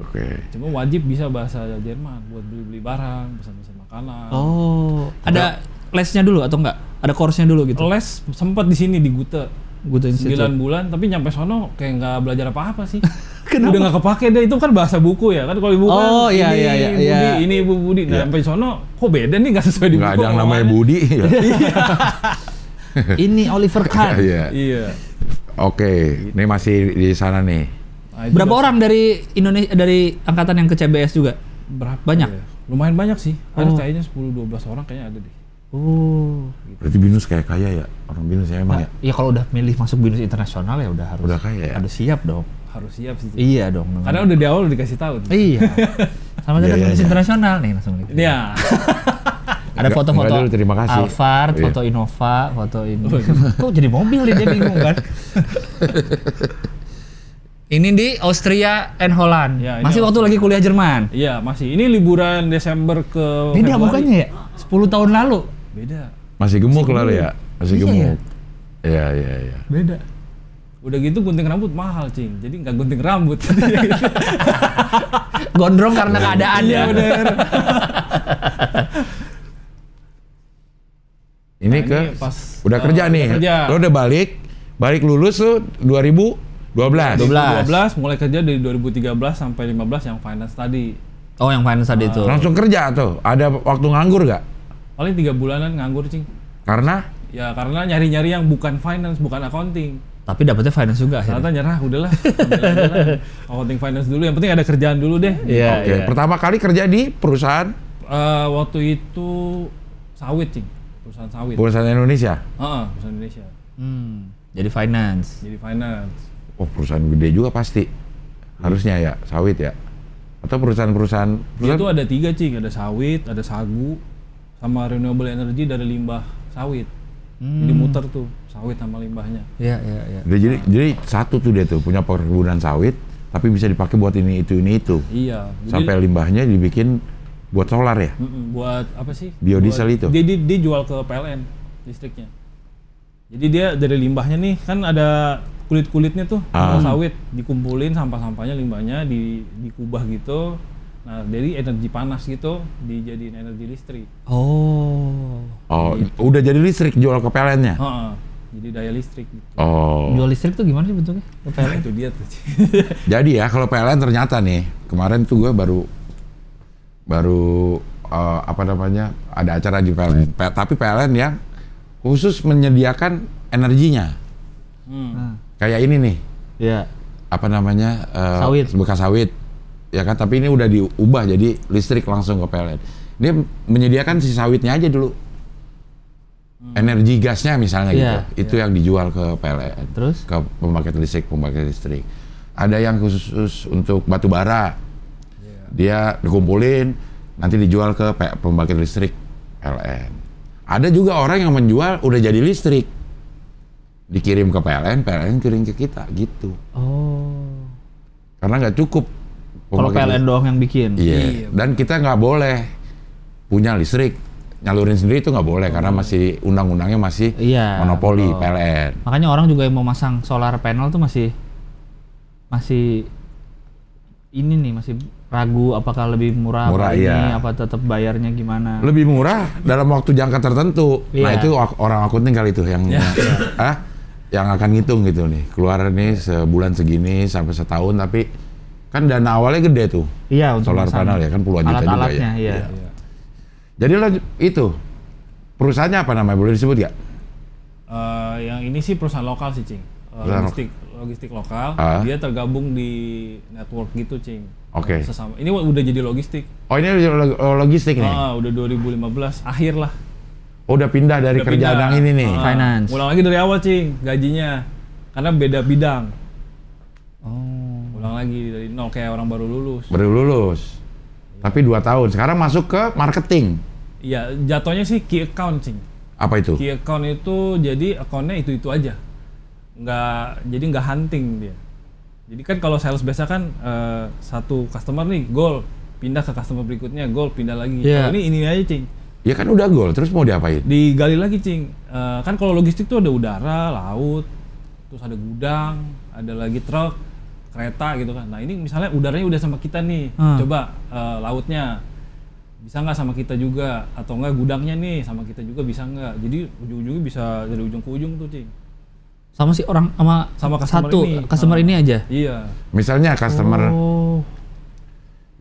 Oke. Okay. Cuma wajib bisa bahasa Jerman buat beli-beli barang, pesan-pesan makanan. Oh, ada lesnya dulu atau enggak? Ada course-nya dulu gitu. Les sempat di sini di Gute. Gute Institute. 9 bulan, tapi nyampe sono kayak nggak belajar apa-apa sih. [LAUGHS] Kenapa? Udah nggak kepake deh, itu kan bahasa buku ya kan kalau ibu kan, oh, kan iya, iya, iya, Budi, iya. ini Ibu Budi. Nah, iya. sampai sono kok beda nih nggak sesuai di gak ada yang namanya Budi ya. [LAUGHS] ini Oliver Kahn. Iya. iya. Oke, okay. ini masih di sana nih. Nah, Berapa orang dari Indonesia dari angkatan yang ke CBS juga? Berapa? Banyak. Ya? Lumayan banyak sih. Oh. kayaknya 10 12 orang kayaknya ada deh. Oh. Berarti binus kayak kaya ya orang binus ya emang nah, ya. Iya kalau udah milih masuk binus internasional ya udah harus. Udah kaya ya. Ada siap dong. Harus siap sih. Iya dong. Karena udah di awal dikasih tahu. Iya. [LAUGHS] Sama dengan iya, iya, binus iya. internasional nih langsung. Gitu. Iya. [LAUGHS] Ada foto-foto terima Alphard, oh, foto Innova, foto ini. Oh, Kok jadi mobil dia bingung kan? [LAUGHS] Ini di Austria and Holland. Ya, masih waktu lagi kuliah Jerman. Iya, masih. Ini liburan Desember ke Beda bukannya ya? 10 tahun lalu. Beda. Masih gemuk lah lalu ya? Iya. Masih iya, gemuk. Iya, iya, iya. Ya. Beda. Udah gitu gunting rambut mahal, Cing. Jadi nggak gunting rambut. [LAUGHS] Gondrong karena iya, keadaannya. ya. bener. ini nah, ke ini pas, udah uh, kerja nih. Kerja. Lo udah balik, balik lulus tuh 2000 12. 12. 12 mulai kerja dari 2013 sampai 15 yang finance tadi. Oh, yang finance tadi itu. langsung kerja tuh. Ada waktu nganggur gak? Paling tiga bulanan nganggur, Cing. Karena? Ya, karena nyari-nyari yang bukan finance, bukan accounting. Tapi dapetnya finance juga akhirnya. Ternyata nyerah, udahlah. [LAUGHS] accounting finance dulu, yang penting ada kerjaan dulu deh. Iya, yeah, Oke, okay. Iya. yeah. pertama kali kerja di perusahaan? Uh, waktu itu sawit, Cing. Perusahaan sawit. Perusahaan Indonesia? Heeh, uh -uh, perusahaan Indonesia. Hmm, jadi finance. Jadi finance oh perusahaan gede juga pasti harusnya ya sawit ya atau perusahaan-perusahaan perusahaan... Iya, itu ada tiga cing ada sawit ada sagu sama renewable energy dari limbah sawit hmm. jadi muter tuh sawit sama limbahnya ya ya ya jadi nah. jadi satu tuh dia tuh punya perkebunan sawit tapi bisa dipakai buat ini itu ini itu iya jadi, sampai limbahnya dibikin buat solar ya buat apa sih biodiesel buat, itu dia, dia, ke PLN listriknya jadi dia dari limbahnya nih kan ada kulit-kulitnya tuh ah. sawit dikumpulin sampah-sampahnya limbahnya di dikubah gitu Nah, dari energi panas gitu dijadiin energi listrik. Oh. Oh, gitu. udah jadi listrik jual ke pelennya? Heeh. Jadi daya listrik gitu. Oh. Jual listrik tuh gimana sih bentuknya? Ke nah, PLN? itu dia tuh. [LAUGHS] jadi ya kalau PLN ternyata nih, kemarin tuh gue baru baru uh, apa namanya? ada acara di PLN. Hmm. P tapi PLN yang khusus menyediakan energinya. Hmm. Ah kayak ini nih. ya Apa namanya? Uh, sawit. Bekas sawit. Ya kan, tapi ini udah diubah jadi listrik langsung ke PLN. Ini menyediakan si sawitnya aja dulu. Hmm. Energi gasnya misalnya yeah. gitu. Itu yeah. yang dijual ke PLN. Terus ke pembangkit listrik, pembangkit listrik. Ada yang khusus untuk batu bara. Yeah. Dia dikumpulin nanti dijual ke pembangkit listrik PLN. Ada juga orang yang menjual udah jadi listrik dikirim ke PLN, PLN kirim ke kita gitu. Oh. Karena nggak cukup. Kalau PLN gitu. doang yang bikin. Iya. Yeah. Dan kita nggak boleh punya listrik nyalurin sendiri itu nggak boleh oh. karena masih undang-undangnya masih iya, monopoli oh. PLN. Makanya orang juga yang mau masang solar panel tuh masih masih ini nih masih ragu apakah lebih murah, murah apa iya. ini apa tetap bayarnya gimana. Lebih murah dalam waktu jangka tertentu. Yeah. Nah iya. itu orang akunting kali itu yang yeah. Iya. [LAUGHS] ah yang akan ngitung gitu nih keluar nih iya. sebulan segini sampai setahun tapi kan dana awalnya gede tuh iya untuk solar panel ya kan puluhan alat juta juga ya iya. Iya. jadi lo itu perusahaannya apa namanya boleh disebut ya Uh, yang ini sih perusahaan lokal sih cing uh, logistik logistik lokal uh. dia tergabung di network gitu cing Oke. Okay. Ini udah jadi logistik. Oh ini udah logistik nih. Uh, udah 2015 akhir lah. Oh, udah pindah dari udah kerjaan pindah. yang ini nih. Uh, Finance. Ulang lagi dari awal, Cing, gajinya. Karena beda bidang. Oh. Ulang lagi dari nol kayak orang baru lulus. Baru lulus. Tapi dua tahun. Sekarang masuk ke marketing. Iya, jatuhnya sih key account, Cing. Apa itu? Key account itu jadi accountnya itu-itu aja. Nggak, jadi nggak hunting dia. Jadi kan kalau sales biasa kan uh, satu customer nih, goal, pindah ke customer berikutnya, goal, pindah lagi. Yeah. Nah, ini ini aja, Cing Ya kan udah gol, terus mau diapain? Digali lagi, Cing. E, kan kalau logistik tuh ada udara, laut, terus ada gudang, ada lagi truk, kereta gitu kan. Nah ini misalnya udaranya udah sama kita nih, hmm. coba e, lautnya bisa nggak sama kita juga atau nggak gudangnya nih sama kita juga bisa nggak? Jadi ujung-ujungnya bisa dari ujung ke ujung tuh, Cing sama sih orang sama sama customer satu ini. customer ah. ini aja. Iya. Misalnya customer oh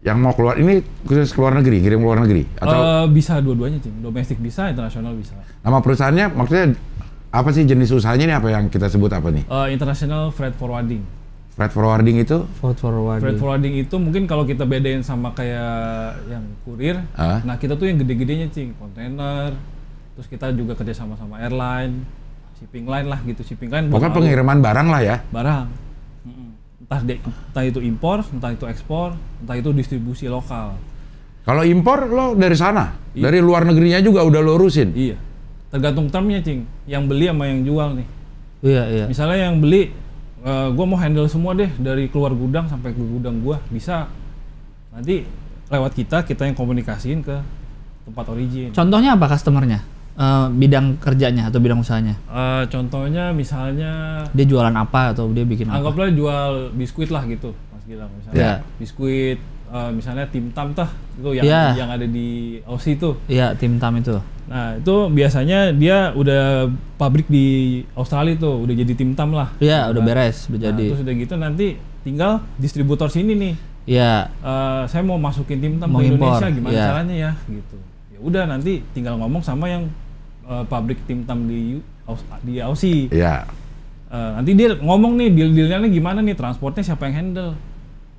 yang mau keluar ini khusus keluar negeri, kirim luar negeri atau uh, bisa dua-duanya, Cing. Domestik bisa, internasional bisa. Nama perusahaannya maksudnya apa sih jenis usahanya ini apa yang kita sebut apa nih? Uh, eh, international freight forwarding. Freight forwarding itu? Freight forwarding. Freight forwarding itu mungkin kalau kita bedain sama kayak yang kurir, uh? nah kita tuh yang gede-gedenya, Cing, kontainer. Terus kita juga kerja sama sama airline, shipping line lah gitu, shipping line. Pokoknya pengiriman barang lah ya. Barang entah de, entah itu impor, entah itu ekspor, entah itu distribusi lokal. Kalau impor lo dari sana, iya. dari luar negerinya juga udah lo urusin. Iya. Tergantung termnya, Cing. Yang beli sama yang jual nih. Iya, iya. Misalnya yang beli uh, eh, gue mau handle semua deh dari keluar gudang sampai ke gudang gue bisa nanti lewat kita kita yang komunikasiin ke tempat origin contohnya apa customernya Eh, bidang kerjanya atau bidang usahanya? Uh, contohnya misalnya dia jualan apa atau dia bikin anggaplah apa? jual biskuit lah gitu, Mas Gilang misalnya. Yeah. Biskuit uh, misalnya Tim Tam tah itu yang yeah. yang ada di Aussie tuh. ya yeah, Tim Tam itu. Nah, itu biasanya dia udah pabrik di Australia tuh, udah jadi Tim Tam lah. Iya, yeah, udah beres, udah nah, jadi. Terus udah gitu nanti tinggal distributor sini nih. ya Yeah. Uh, saya mau masukin Tim Tam ke Indonesia gimana yeah. caranya ya gitu. Ya udah nanti tinggal ngomong sama yang uh, pabrik tim tam di di Aussie. Iya. Uh, nanti dia ngomong nih deal-dealnya gimana nih transportnya siapa yang handle?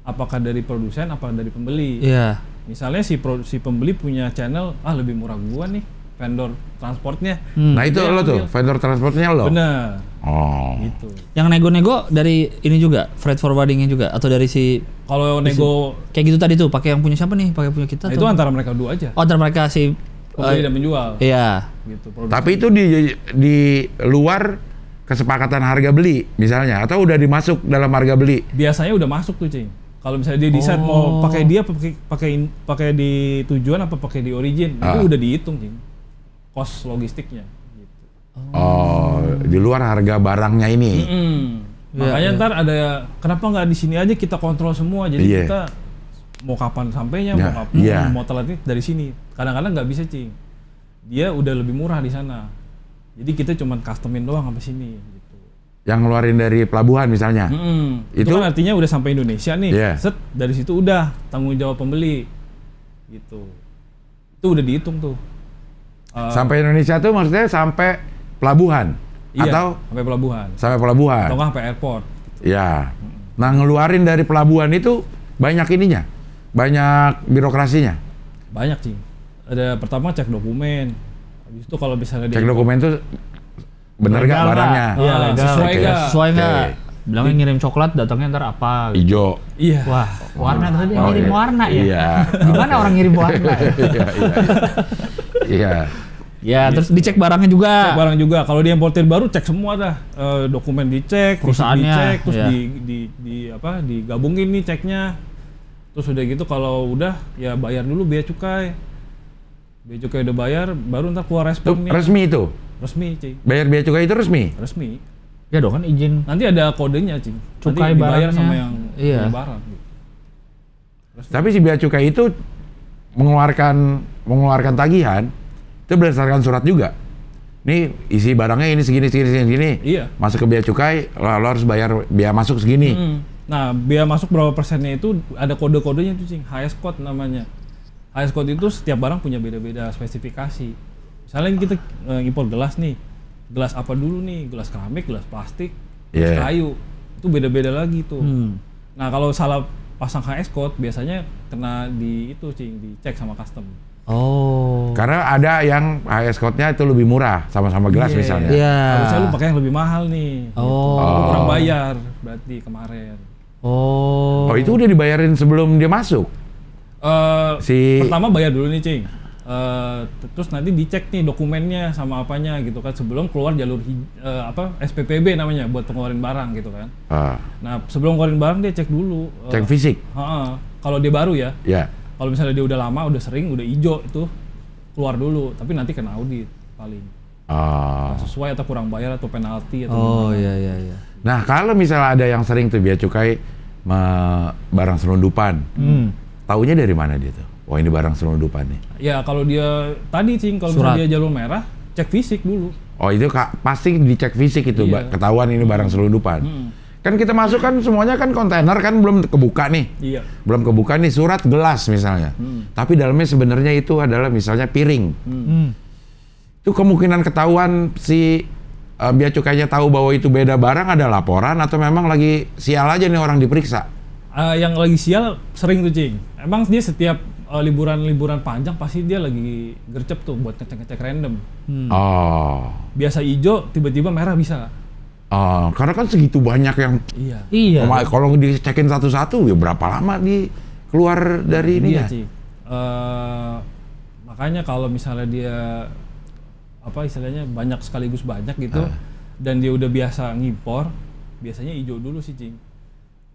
Apakah dari produsen apa dari pembeli? Iya. Misalnya si pembeli punya channel ah lebih murah gua nih vendor transportnya. Hmm. Nah itu lo tuh vendor transportnya lo. Bener. Oh. Gitu. Yang nego-nego dari ini juga freight forwardingnya juga atau dari si kalau nego kayak gitu tadi tuh pakai yang punya siapa nih pakai punya kita? Nah, itu antara mereka dua aja. Oh antara mereka si pembeli uh, dan penjual. Iya gitu. Tapi itu di di luar kesepakatan harga beli misalnya atau udah dimasuk dalam harga beli. Biasanya udah masuk tuh, Cing. Kalau misalnya dia decide oh. mau pakai dia pakai pakai pakai di tujuan apa pakai di origin, ah. itu udah dihitung, Cing. kos logistiknya gitu. Oh, oh di luar harga barangnya ini. Mm -mm. Makanya ya, ntar ada kenapa nggak di sini aja kita kontrol semua. Jadi yeah. kita mau kapan sampainya, ya, mau kapan, ya. mau telat dari sini. Kadang-kadang nggak bisa, Cing dia udah lebih murah di sana. Jadi kita cuma customin doang sampai sini gitu. Yang ngeluarin dari pelabuhan misalnya. Hmm, itu, itu kan artinya udah sampai Indonesia nih. Yeah. Set dari situ udah tanggung jawab pembeli. Gitu. Itu udah dihitung tuh. Eh, sampai Indonesia tuh maksudnya sampai pelabuhan iya, atau sampai pelabuhan. Sampai pelabuhan. Atau sampai airport. Gitu. Nah, ngeluarin dari pelabuhan itu banyak ininya. Banyak birokrasinya. Banyak, sih ada pertama cek dokumen. Habis itu kalau misalnya cek dokumen tuh bener nggak barangnya? Ah, iya, sesuai nggak? Sesuai nggak? Okay. Bilangnya ngirim coklat, datangnya ntar apa? Hijau. Iya. Wah, warna oh, tadi oh, ngirim warna ya. Iya. Gimana orang ngirim warna? [LAUGHS] Ya? Iya, iya, iya, iya. Ya, terus dicek barangnya juga. Cek barang juga. Kalau dia importir baru cek semua dah. E, dokumen dicek, perusahaannya dicek, terus iya. di, di, di apa? digabungin nih ceknya. Terus udah gitu kalau udah ya bayar dulu biaya cukai. Bea cukai udah bayar, baru ntar keluar resmi nih. Resmi itu? Resmi, cuy. Bayar bea cukai itu resmi? Resmi. Ya dong kan izin. Nanti ada kodenya, cuy. Cukai Nanti dibayar barangnya. sama yang iya. barang. Gitu. Resmi. Tapi si bea cukai itu mengeluarkan mengeluarkan tagihan itu berdasarkan surat juga. Ini isi barangnya ini segini segini segini. segini. Iya. Masuk ke biaya cukai, lo, harus bayar biaya masuk segini. Mm. Nah, biaya masuk berapa persennya itu ada kode-kodenya itu, Cing. HS code namanya. HS code itu setiap barang punya beda-beda spesifikasi. Misalnya kita uh, eh, impor gelas nih, gelas apa dulu nih? Gelas keramik, gelas plastik, yeah. gelas kayu. Itu beda-beda lagi tuh. Hmm. Nah kalau salah pasang HS code biasanya kena di itu cing dicek sama custom. Oh. Karena ada yang HS code-nya itu lebih murah sama-sama gelas yeah. misalnya. Iya. Yeah. Harusnya lu pakai yang lebih mahal nih. Oh. Gitu. Lu kurang bayar berarti kemarin. Oh. Oh, itu udah dibayarin sebelum dia masuk uh, si pertama bayar dulu nih cing uh, terus nanti dicek nih dokumennya sama apanya gitu kan sebelum keluar jalur uh, apa SPPB namanya buat pengeluaran barang gitu kan uh. nah sebelum keluarin barang dia cek dulu uh, cek fisik uh, uh, kalau dia baru ya ya yeah. kalau misalnya dia udah lama udah sering udah hijau itu keluar dulu tapi nanti kena audit paling Oh. sesuai atau kurang bayar atau penalti atau Oh iya iya iya. Nah, kalau misalnya ada yang sering tuh biaya cukai me barang selundupan. Hmm. Taunya dari mana dia tuh? Wah ini barang selundupan nih. Ya kalau dia tadi cing kalau misalnya dia jalur merah, cek fisik dulu. Oh itu kak, pasti dicek fisik itu, iya. ketahuan ini barang selundupan. Hmm. Kan kita masuk kan semuanya kan kontainer kan belum kebuka nih. Iya. Belum kebuka nih surat gelas misalnya. Hmm. Tapi dalamnya sebenarnya itu adalah misalnya piring. Hmm. hmm. Itu kemungkinan ketahuan si uh, cukainya tahu bahwa itu beda barang ada laporan atau memang lagi sial aja nih orang diperiksa. Uh, yang lagi sial sering tuh cing Emang dia setiap eh, liburan-liburan uh, panjang pasti dia lagi gercep tuh buat ngecek-ngecek random. Hmm. Oh. Biasa hijau, tiba-tiba merah bisa. Uh, karena kan segitu banyak yang. Iya. Iya. Kalau dicekin satu-satu ya berapa lama di keluar dari iya ini ya? Uh, eh, makanya kalau misalnya dia apa istilahnya banyak sekaligus banyak gitu uh. dan dia udah biasa ngimpor, biasanya hijau dulu sih, Cing.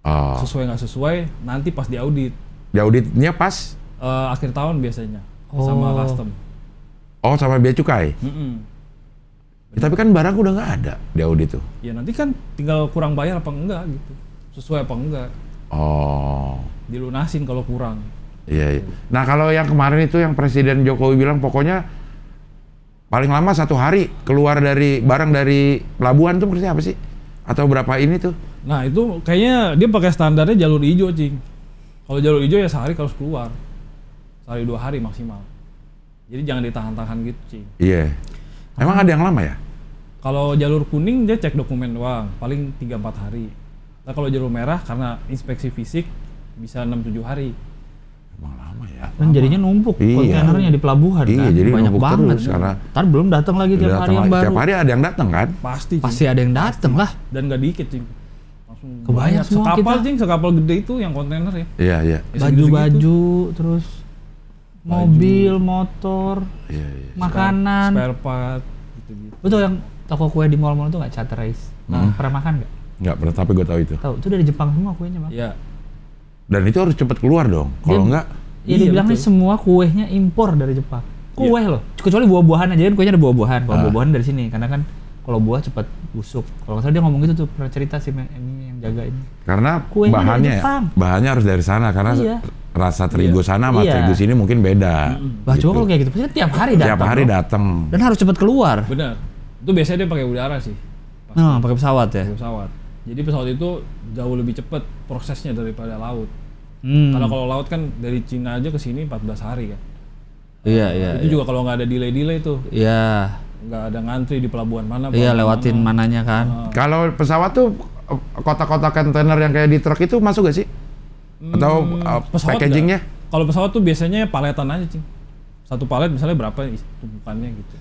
Uh. Sesuai nggak sesuai, nanti pas diaudit Ya auditnya pas? Uh, akhir tahun biasanya oh. sama custom. Oh, sama biaya cukai. Mm Ya, tapi kan barang udah nggak ada di audit tuh. Ya nanti kan tinggal kurang bayar apa enggak gitu, sesuai apa enggak. Oh. Dilunasin kalau kurang. Iya. iya. Nah kalau yang kemarin itu yang Presiden Jokowi bilang pokoknya paling lama satu hari keluar dari barang dari pelabuhan tuh maksudnya apa sih? Atau berapa ini tuh? Nah itu kayaknya dia pakai standarnya jalur hijau cing. Kalau jalur hijau ya sehari harus keluar. Sehari dua hari maksimal. Jadi jangan ditahan-tahan gitu, sih. Iya. Emang ada yang lama ya? Kalau jalur kuning dia cek dokumen doang, paling 3 4 hari. Nah, kalau jalur merah karena inspeksi fisik bisa 6 7 hari. Emang lama ya. Dan jadinya numpuk iya. kontainernya di pelabuhan iya, kan. Jadi banyak banget. Terus, kan. karena Ntar belum datang lagi tiap hari yang baru. Tiap hari ada yang datang kan? Pasti. Pasti ada yang datang lah. Dan gak dikit sih. Hmm. Kebayang semua sekapal kita. Jing, sekapal gede itu yang kontainer ya. Iya, iya. Baju-baju terus baju. mobil, motor, iya, iya. makanan, spare, part gitu-gitu. Betul yang toko kue di mall-mall itu nggak charter rice. Hmm. Nah, hmm. pernah makan nggak? Nggak pernah, tapi gue tahu itu. Tahu, itu dari Jepang semua kuenya, Bang. Iya. Dan itu harus cepat keluar dong. Kalau enggak Ya iya, iya dibilangnya iya, semua kuenya impor dari Jepang. Kue iya. loh. Kecuali buah-buahan aja kan kuenya ada buah-buahan. Ah. buah-buahan dari sini karena kan kalau buah cepat busuk. Kalau nggak salah dia ngomong gitu tuh pernah cerita sih ini yang jaga ini. Karena Kuenya bahannya ya, bahannya harus dari sana karena iya. rasa iya. terigu iya. sana sama iya. terigu sini mungkin beda. Bah gitu. coba kalau kayak gitu pasti tiap hari datang. Tiap hari datang. Dan harus cepat keluar. Benar. Itu biasanya dia pakai udara sih. Nah, pakai pesawat ya. pesawat. Jadi pesawat itu jauh lebih cepat prosesnya daripada laut. Hmm. Karena kalau laut kan dari Cina aja ke sini 14 hari kan. Iya, iya. Itu iya. juga kalau nggak ada delay-delay tuh. Iya nggak ada ngantri di pelabuhan mana. Iya, pelabuhan iya, lewatin mana. mananya kan. Uh. Kalau pesawat tuh kota-kota kontainer yang kayak di truk itu masuk gak sih? Hmm, atau hmm, uh, packagingnya? Kalau pesawat tuh biasanya paletan aja, sih Satu palet misalnya berapa tumpukannya gitu.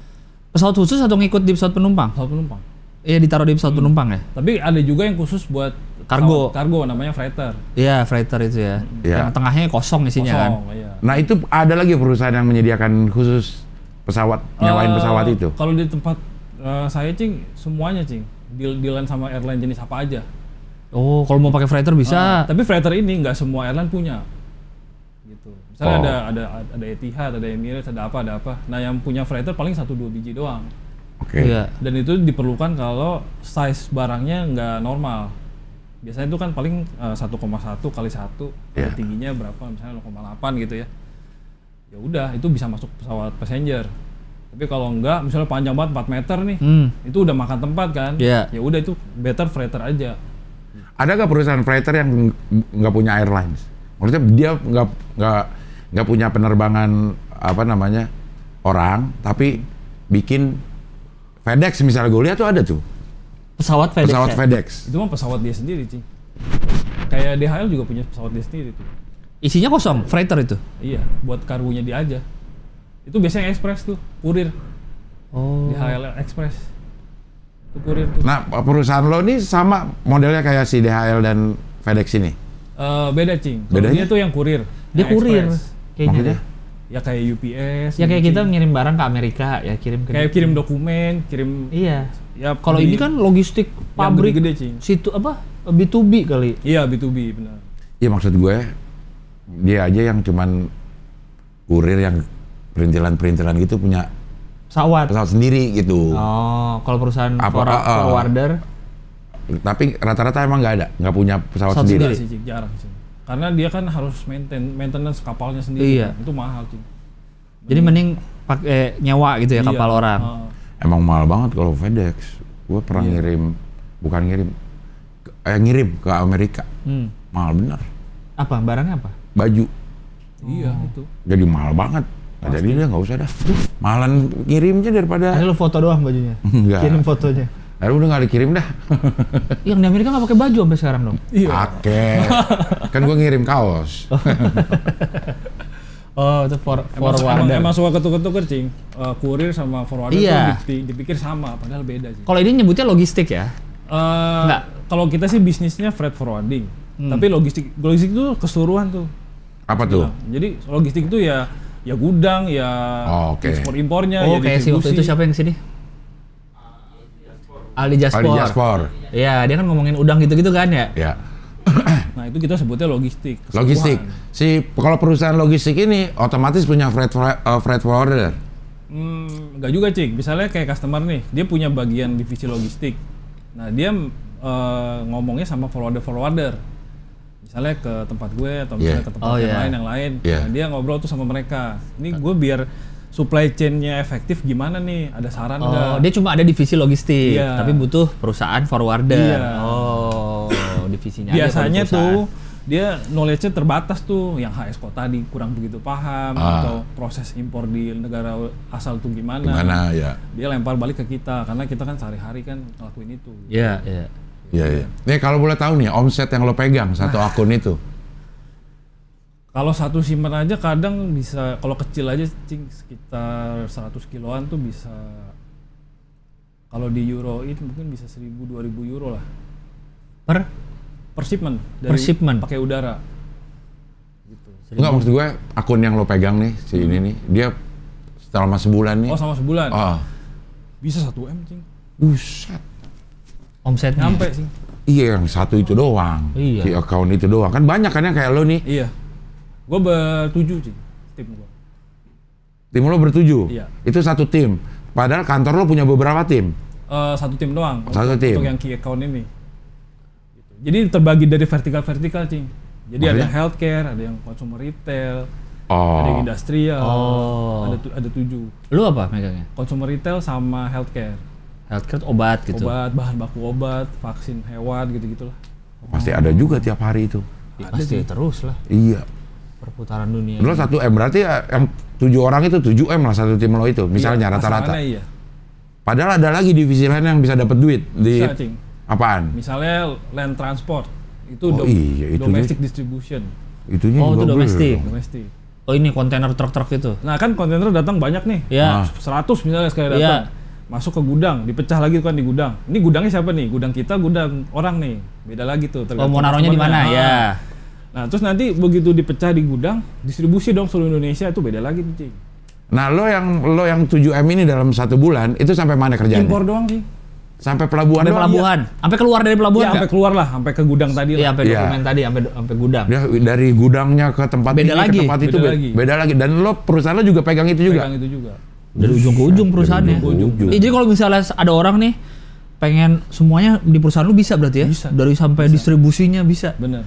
Pesawat khusus atau ngikut di pesawat penumpang? Pesawat penumpang. Iya ditaruh di pesawat hmm. penumpang ya. Tapi ada juga yang khusus buat kargo. Kargo namanya freighter. Iya, freighter itu ya. Hmm. ya. Yang tengahnya kosong isinya kosong, kan. Iya. Nah, itu ada lagi perusahaan yang menyediakan khusus pesawat nyawain eh, pesawat itu? Kalau di tempat uh, saya cing semuanya cing deal dealan sama airline jenis apa aja. Oh, kalau mau pakai freighter bisa. Uh, tapi freighter ini nggak semua airline punya. Gitu. Misalnya oh. ada ada ada Etihad, ada Emirates, ada apa, ada apa. Nah, yang punya freighter paling satu dua biji doang. Oke. Okay. Iya. Dan itu diperlukan kalau size barangnya nggak normal. Biasanya itu kan paling uh, 1,1 kali satu iya. tingginya berapa misalnya 0,8 gitu ya ya udah itu bisa masuk pesawat passenger tapi kalau enggak misalnya panjang banget 4 meter nih hmm. itu udah makan tempat kan yeah. ya udah itu better freighter aja ada nggak perusahaan freighter yang nggak punya airlines maksudnya dia nggak nggak nggak punya penerbangan apa namanya orang tapi bikin FedEx misalnya gue lihat tuh ada tuh pesawat FedEx pesawat ya? FedEx itu mah pesawat dia sendiri sih kayak DHL juga punya pesawat dia sendiri tuh Isinya kosong, freighter itu. Iya, buat kargonya dia aja. Itu biasanya ekspres tuh, kurir. Oh. Di HL Express. Itu kurir tuh. Nah, perusahaan lo ini sama modelnya kayak si DHL dan FedEx ini. Uh, beda, Cing. bedanya dia tuh yang kurir. Dia yang kurir. Kayaknya. Gitu. Maksudnya? ya kayak UPS ya kayak kita ngirim barang ke Amerika ya kirim ke kayak kirim dokumen kirim iya ya kalau ini kan logistik pabrik gede, gede situ apa B2B kali iya B2B benar iya maksud gue dia aja yang cuman kurir yang perintilan-perintilan gitu punya pesawat pesawat sendiri gitu. Oh, kalau perusahaan Apa, for, uh, uh. forwarder tapi rata-rata emang nggak ada, nggak punya pesawat, pesawat sendiri. sendiri. Sih, iya, jarang sih. Karena dia kan harus maintain maintenance kapalnya sendiri. Iya. Itu mahal sih. Jadi iya. mending pakai nyewa gitu ya iya. kapal orang. Uh. Emang mahal banget kalau FedEx. Gue pernah iya. ngirim bukan ngirim eh, ngirim ke Amerika. Hmm. Mahal bener. Apa barangnya apa? baju. Iya itu. Jadi mahal banget. Nah, jadi dia nggak usah dah. Malan kirimnya daripada. Ini lo foto doang bajunya. Enggak. [LAUGHS] Kirim fotonya. Lalu udah nggak dikirim dah. Iya, yang di Amerika nggak pakai baju sampai sekarang dong. Iya. Pakai. [LAUGHS] kan gue ngirim kaos. [LAUGHS] Oh, itu for, emang, forwarder. Emang, emang suka ketuk ketuk Cing. Uh, kurir sama forwarder iya. dipikir sama, padahal beda sih. Kalau ini nyebutnya logistik ya? Uh, Kalau kita sih bisnisnya freight forwarding. Hmm. Tapi logistik logistik itu keseluruhan tuh. Apa tuh? Nah, jadi logistik itu ya ya gudang, ya oh, okay. ekspor impornya, oh, ya kayak si itu siapa yang sini? Ali Jaspor. Ali Jaspor. Iya, dia kan ngomongin udang gitu-gitu kan ya? Iya. nah, itu kita sebutnya logistik. Kesukuhan. Logistik. Si kalau perusahaan logistik ini otomatis punya freight eh, freight forwarder. Ya? Hmm, enggak juga, Cik. Misalnya kayak customer nih, dia punya bagian divisi logistik. Nah, dia uh, ngomongnya sama forwarder-forwarder misalnya ke tempat gue atau misalnya yeah. ke tempat oh, yang yeah. lain yang lain yeah. nah, dia ngobrol tuh sama mereka ini gue biar supply chainnya efektif gimana nih ada saran oh, nggak? Oh gak? dia cuma ada divisi logistik yeah. tapi butuh perusahaan forwarder yeah. oh [COUGHS] divisinya biasanya tuh dia knowledge-nya terbatas tuh yang HS kota tadi kurang begitu paham ah. atau proses impor di negara asal tuh gimana. Gimana ya. Dia lempar balik ke kita karena kita kan sehari-hari kan ngelakuin itu. Iya, yeah, iya. Yeah. Iya, iya. Nih kalau boleh tahu nih omset yang lo pegang satu nah. akun itu. Kalau satu simpan aja kadang bisa kalau kecil aja cing sekitar 100 kiloan tuh bisa kalau di euro itu mungkin bisa 1000 2000 euro lah. Per per shipment dari per shipment pakai udara. Gitu. Enggak maksud gue akun yang lo pegang nih si ini nih dia selama sebulan nih. Oh, sama sebulan. Oh. Bisa 1 M cing. Buset omsetnya sampai sih iya yang satu itu doang iya. di account itu doang kan banyak kan yang kayak lo nih iya gue bertujuh sih tim gue tim lo bertujuh iya. itu satu tim padahal kantor lo punya beberapa tim uh, satu tim doang satu untuk, tim untuk yang key account ini gitu. jadi terbagi dari vertikal vertikal cing jadi Maksudnya? ada healthcare ada yang consumer retail oh. ada yang industrial oh. ada tu ada tujuh lu apa megangnya consumer retail sama healthcare Healthcare obat gitu. Obat, bahan baku obat, vaksin hewan gitu-gitulah. Pasti ada juga tiap hari itu. Ya, ada pasti sih. terus lah. Iya. Perputaran dunia. Lo satu M berarti ya M tujuh orang itu tujuh M lah satu tim lo itu misalnya iya, rata-rata. Iya, iya. Padahal ada lagi divisi lain yang bisa dapat duit di cing. apaan? Misalnya land transport itu oh, iya, itu domestic juga. distribution. Itunya oh, itu domestik. Domestik. Oh ini kontainer truk-truk itu. Nah kan kontainer datang banyak nih. Ya. Nah. 100 misalnya sekali iya. datang. Ya masuk ke gudang, dipecah lagi kan di gudang. Ini gudangnya siapa nih? Gudang kita, gudang orang nih. Beda lagi tuh. Oh, mau naruhnya di mana? Ya. Nah, terus nanti begitu dipecah di gudang, distribusi dong seluruh Indonesia itu beda lagi tuh, Nah, lo yang lo yang 7M ini dalam satu bulan itu sampai mana kerjanya? Impor doang sih. Sampai pelabuhan sampai pelabuhan. Iya. Sampai keluar dari pelabuhan. Ya, sampai keluar lah, sampai ke gudang tadi lah. Iya, sampai ya. dokumen tadi, sampai sampai gudang. Ya, dari gudangnya ke tempat beda ini, lagi. ke tempat beda itu lagi. beda lagi. Dan lo perusahaan lo juga pegang itu juga. Pegang itu juga dari ujung ke ujung perusahaannya. Dari ujung ujung. Eh, jadi kalau misalnya ada orang nih pengen semuanya di perusahaan lu bisa berarti ya? Bisa. Dari sampai bisa. distribusinya bisa. Bener.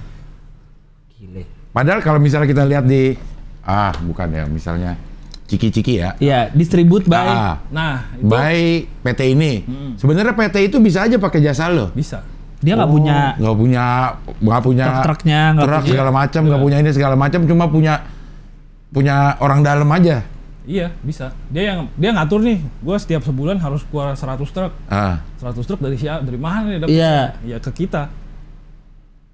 Gile. Padahal kalau misalnya kita lihat di ah bukan ya misalnya ciki-ciki ya. Iya, distribut by nah, nah itu. by PT ini. Hmm. Sebenarnya PT itu bisa aja pakai jasa lo. Bisa. Dia nggak oh, punya nggak punya nggak punya truk-truknya, nggak truk segala macam, nggak iya. punya ini segala macam, cuma punya punya orang dalam aja. Iya, bisa. Dia yang dia ngatur nih. Gue setiap sebulan harus keluar 100 truk. Ah. 100 truk dari siapa? Dari mana nih dapat? Iya. Ya ke kita.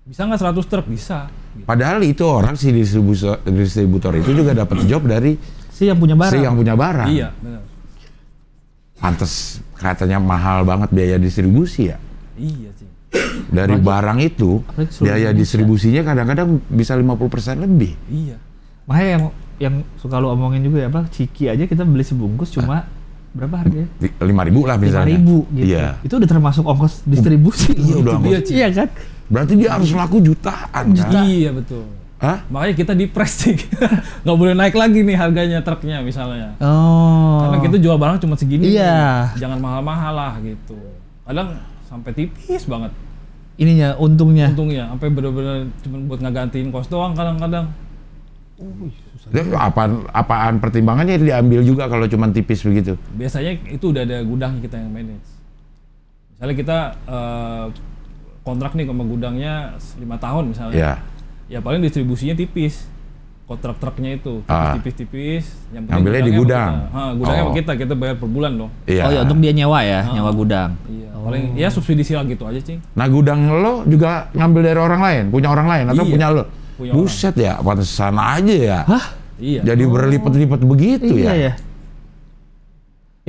Bisa nggak 100 truk? Bisa. Padahal itu orang si distributor, distributor itu juga dapat job dari si yang punya barang. Si yang punya barang. Iya, benar. Pantes katanya mahal banget biaya distribusi ya. Iya sih. Dari barang itu biaya distribusinya kadang-kadang bisa 50% lebih. Iya. Makanya yang yang suka lu omongin juga ya apa ciki aja kita beli sebungkus cuma ah. berapa harganya? Lima ribu lah misalnya. Lima ribu, gitu. Iya. Itu udah termasuk ongkos uh, distribusi. Iya, udah dia, Iya kan? Berarti dia harus laku jutaan Juta. kan? Iya betul. Hah? Makanya kita di pressing, [LAUGHS] nggak boleh naik lagi nih harganya truknya misalnya. Oh. Karena kita jual barang cuma segini. Iya. Nih. Jangan mahal-mahal lah gitu. Kadang sampai tipis banget. Ininya untungnya. Untungnya sampai benar-benar cuma buat ngegantiin kos doang kadang-kadang. Uh. Itu apaan, apaan pertimbangannya diambil juga kalau cuma tipis begitu? Biasanya itu udah ada gudang kita yang manage. Misalnya kita uh, kontrak nih sama gudangnya lima tahun misalnya. Yeah. Ya paling distribusinya tipis. Kontrak truknya itu tipis-tipis. Ah. Yang Ambilnya di gudang. Kita. Ha, gudangnya oh. kita, kita bayar per bulan dong. Yeah. Oh ya untuk dia nyewa ya, ha. nyewa gudang. Iya. Oh. Paling ya subsidi silang gitu aja, Cing. Nah, gudang lo juga ngambil dari orang lain, punya orang lain atau iya. punya lo? Punya Buset orang. ya, pantesan aja ya. Hah? Iya. Jadi oh. berlipat-lipat begitu iya, ya. Iya ya.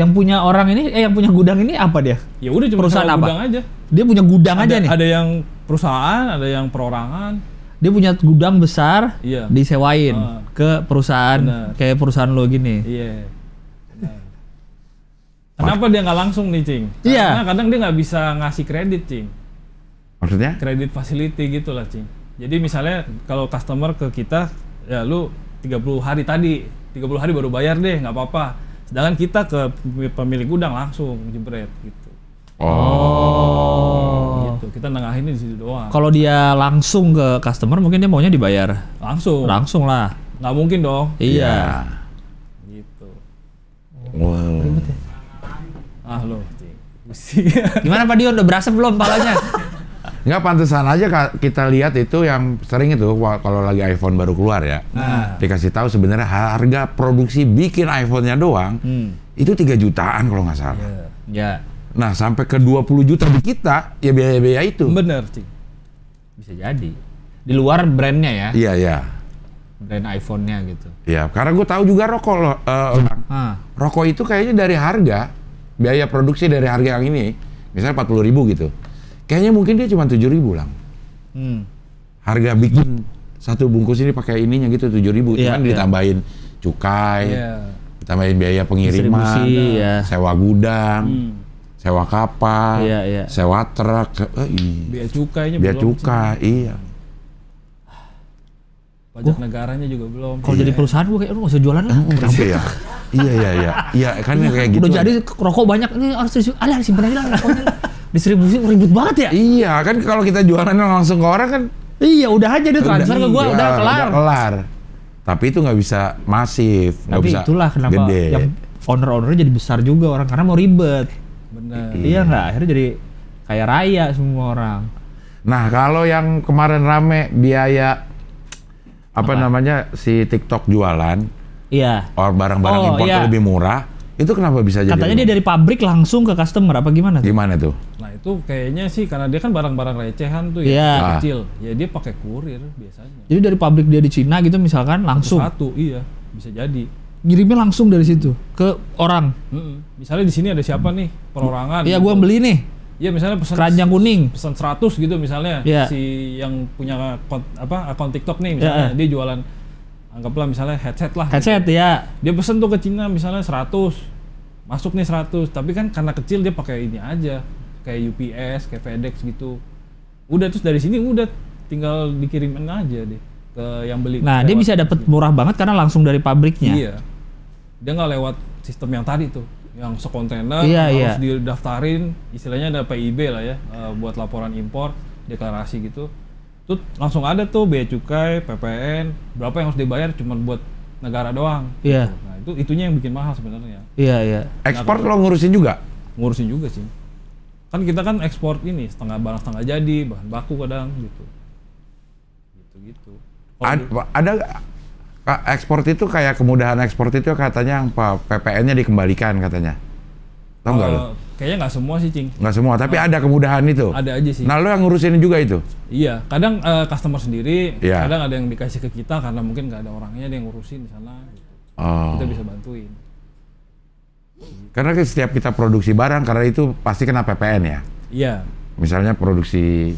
Yang punya orang ini, eh yang punya gudang ini apa dia? Ya udah cuma perusahaan apa? gudang aja. Dia punya gudang ada, aja nih. Ada yang perusahaan, ada yang perorangan. Dia punya gudang besar, iya. disewain uh, ke perusahaan Bener. kayak perusahaan lo gini. Iya. Bener. Kenapa Mas. dia nggak langsung nih, Cing? Iya. Karena iya. kadang dia nggak bisa ngasih kredit, Cing. Maksudnya? Kredit facility gitulah, Cing. Jadi misalnya kalau customer ke kita ya lu 30 hari tadi, 30 hari baru bayar deh, nggak apa-apa. Sedangkan kita ke pemilik gudang langsung jebret gitu. Oh. Gitu. Kita nengahin di situ doang. Kalau dia langsung ke customer mungkin dia maunya dibayar langsung. Langsung lah. Nggak mungkin dong. Iya. Gitu. Wow. Ya? Ah lo. [LAUGHS] Gimana Pak Dion udah berasa belum palanya? [LAUGHS] Enggak pantesan aja kita lihat itu yang sering itu kalau lagi iPhone baru keluar ya. Nah. Dikasih tahu sebenarnya harga produksi bikin iPhone-nya doang hmm. itu 3 jutaan kalau nggak salah. Yeah. Yeah. Nah, sampai ke 20 juta di kita ya biaya-biaya itu. Bener, sih Bisa jadi. Di luar brandnya ya. Iya, yeah, iya. Brand iPhone-nya gitu. Iya, karena gue tahu juga rokok loh. Uh, hmm. Rokok itu kayaknya dari harga biaya produksi dari harga yang ini misalnya 40 ribu gitu Kayaknya mungkin dia cuma tujuh ribu lah. Hmm. Harga bikin satu bungkus ini pakai ininya gitu tujuh ribu, yeah, cuman yeah. ditambahin cukai, yeah. ditambahin biaya pengiriman, yeah. sewa gudang. Hmm sewa kapal, yeah, yeah. sewa truk, eh, iya. biaya cukainya biaya belum cukai, sih. iya. Pajak oh. negaranya juga belum. Kalau iya. jadi perusahaan gue kayak lu usah jualan lah. Eh, Kenapa ya? iya iya iya. Iya kan ya, kayak gitu. Udah jadi rokok banyak ini harus alah simpen aja lah distribusi ribut banget ya iya kan kalau kita jualan langsung ke orang kan iya udah aja dia transfer ke gua iya, udah kelar udah kelar tapi itu nggak bisa masif nggak bisa Tapi itulah kenapa gede. yang owner owner jadi besar juga orang karena mau ribet benar iya nggak akhirnya jadi kayak raya semua orang nah kalau yang kemarin rame biaya apa, apa? namanya si TikTok jualan iya or barang-barang oh, impor iya. lebih murah itu kenapa bisa jadi katanya dia dari pabrik langsung ke customer apa gimana tuh? gimana tuh itu kayaknya sih karena dia kan barang-barang recehan tuh ya yeah. Iya. kecil. Ya dia pakai kurir biasanya. Jadi dari pabrik dia di Cina gitu misalkan langsung satu, iya bisa jadi. Ngirimnya langsung dari situ ke orang. Mm -mm. Misalnya di sini ada siapa nih perorangan? Iya, gitu. gua beli nih. Iya misalnya pesan keranjang kuning, pesan 100 gitu misalnya yeah. si yang punya akun, apa akun TikTok nih misalnya yeah. Iya. dia jualan anggaplah misalnya headset lah. Gitu. Headset gitu. ya. Dia pesan tuh ke Cina misalnya 100. Masuk nih 100, tapi kan karena kecil dia pakai ini aja, kayak UPS kayak FedEx gitu udah terus dari sini udah tinggal dikirimin aja deh ke yang beli nah dia bisa dapat murah banget karena langsung dari pabriknya iya dia nggak lewat sistem yang tadi tuh yang sekontainer iya, harus iya. didaftarin istilahnya ada PIB lah ya e, buat laporan impor deklarasi gitu tuh langsung ada tuh bea cukai PPN berapa yang harus dibayar cuma buat negara doang iya gitu. nah itu itunya yang bikin mahal sebenarnya iya iya ekspor nah, lo ngurusin juga ngurusin juga sih kan kita kan ekspor ini setengah barang setengah jadi bahan baku kadang gitu gitu gitu ada ada ekspor itu kayak kemudahan ekspor itu katanya yang PPN-nya dikembalikan katanya tau nggak uh, eh, lo kayaknya nggak semua sih cing nggak semua tapi uh, ada kemudahan itu ada aja sih nah lo yang ngurusin juga itu iya kadang uh, customer sendiri yeah. kadang ada yang dikasih ke kita karena mungkin nggak ada orangnya yang ngurusin di sana gitu. oh. kita bisa bantuin karena kan setiap kita produksi barang, karena itu pasti kena PPN ya. Iya. Misalnya produksi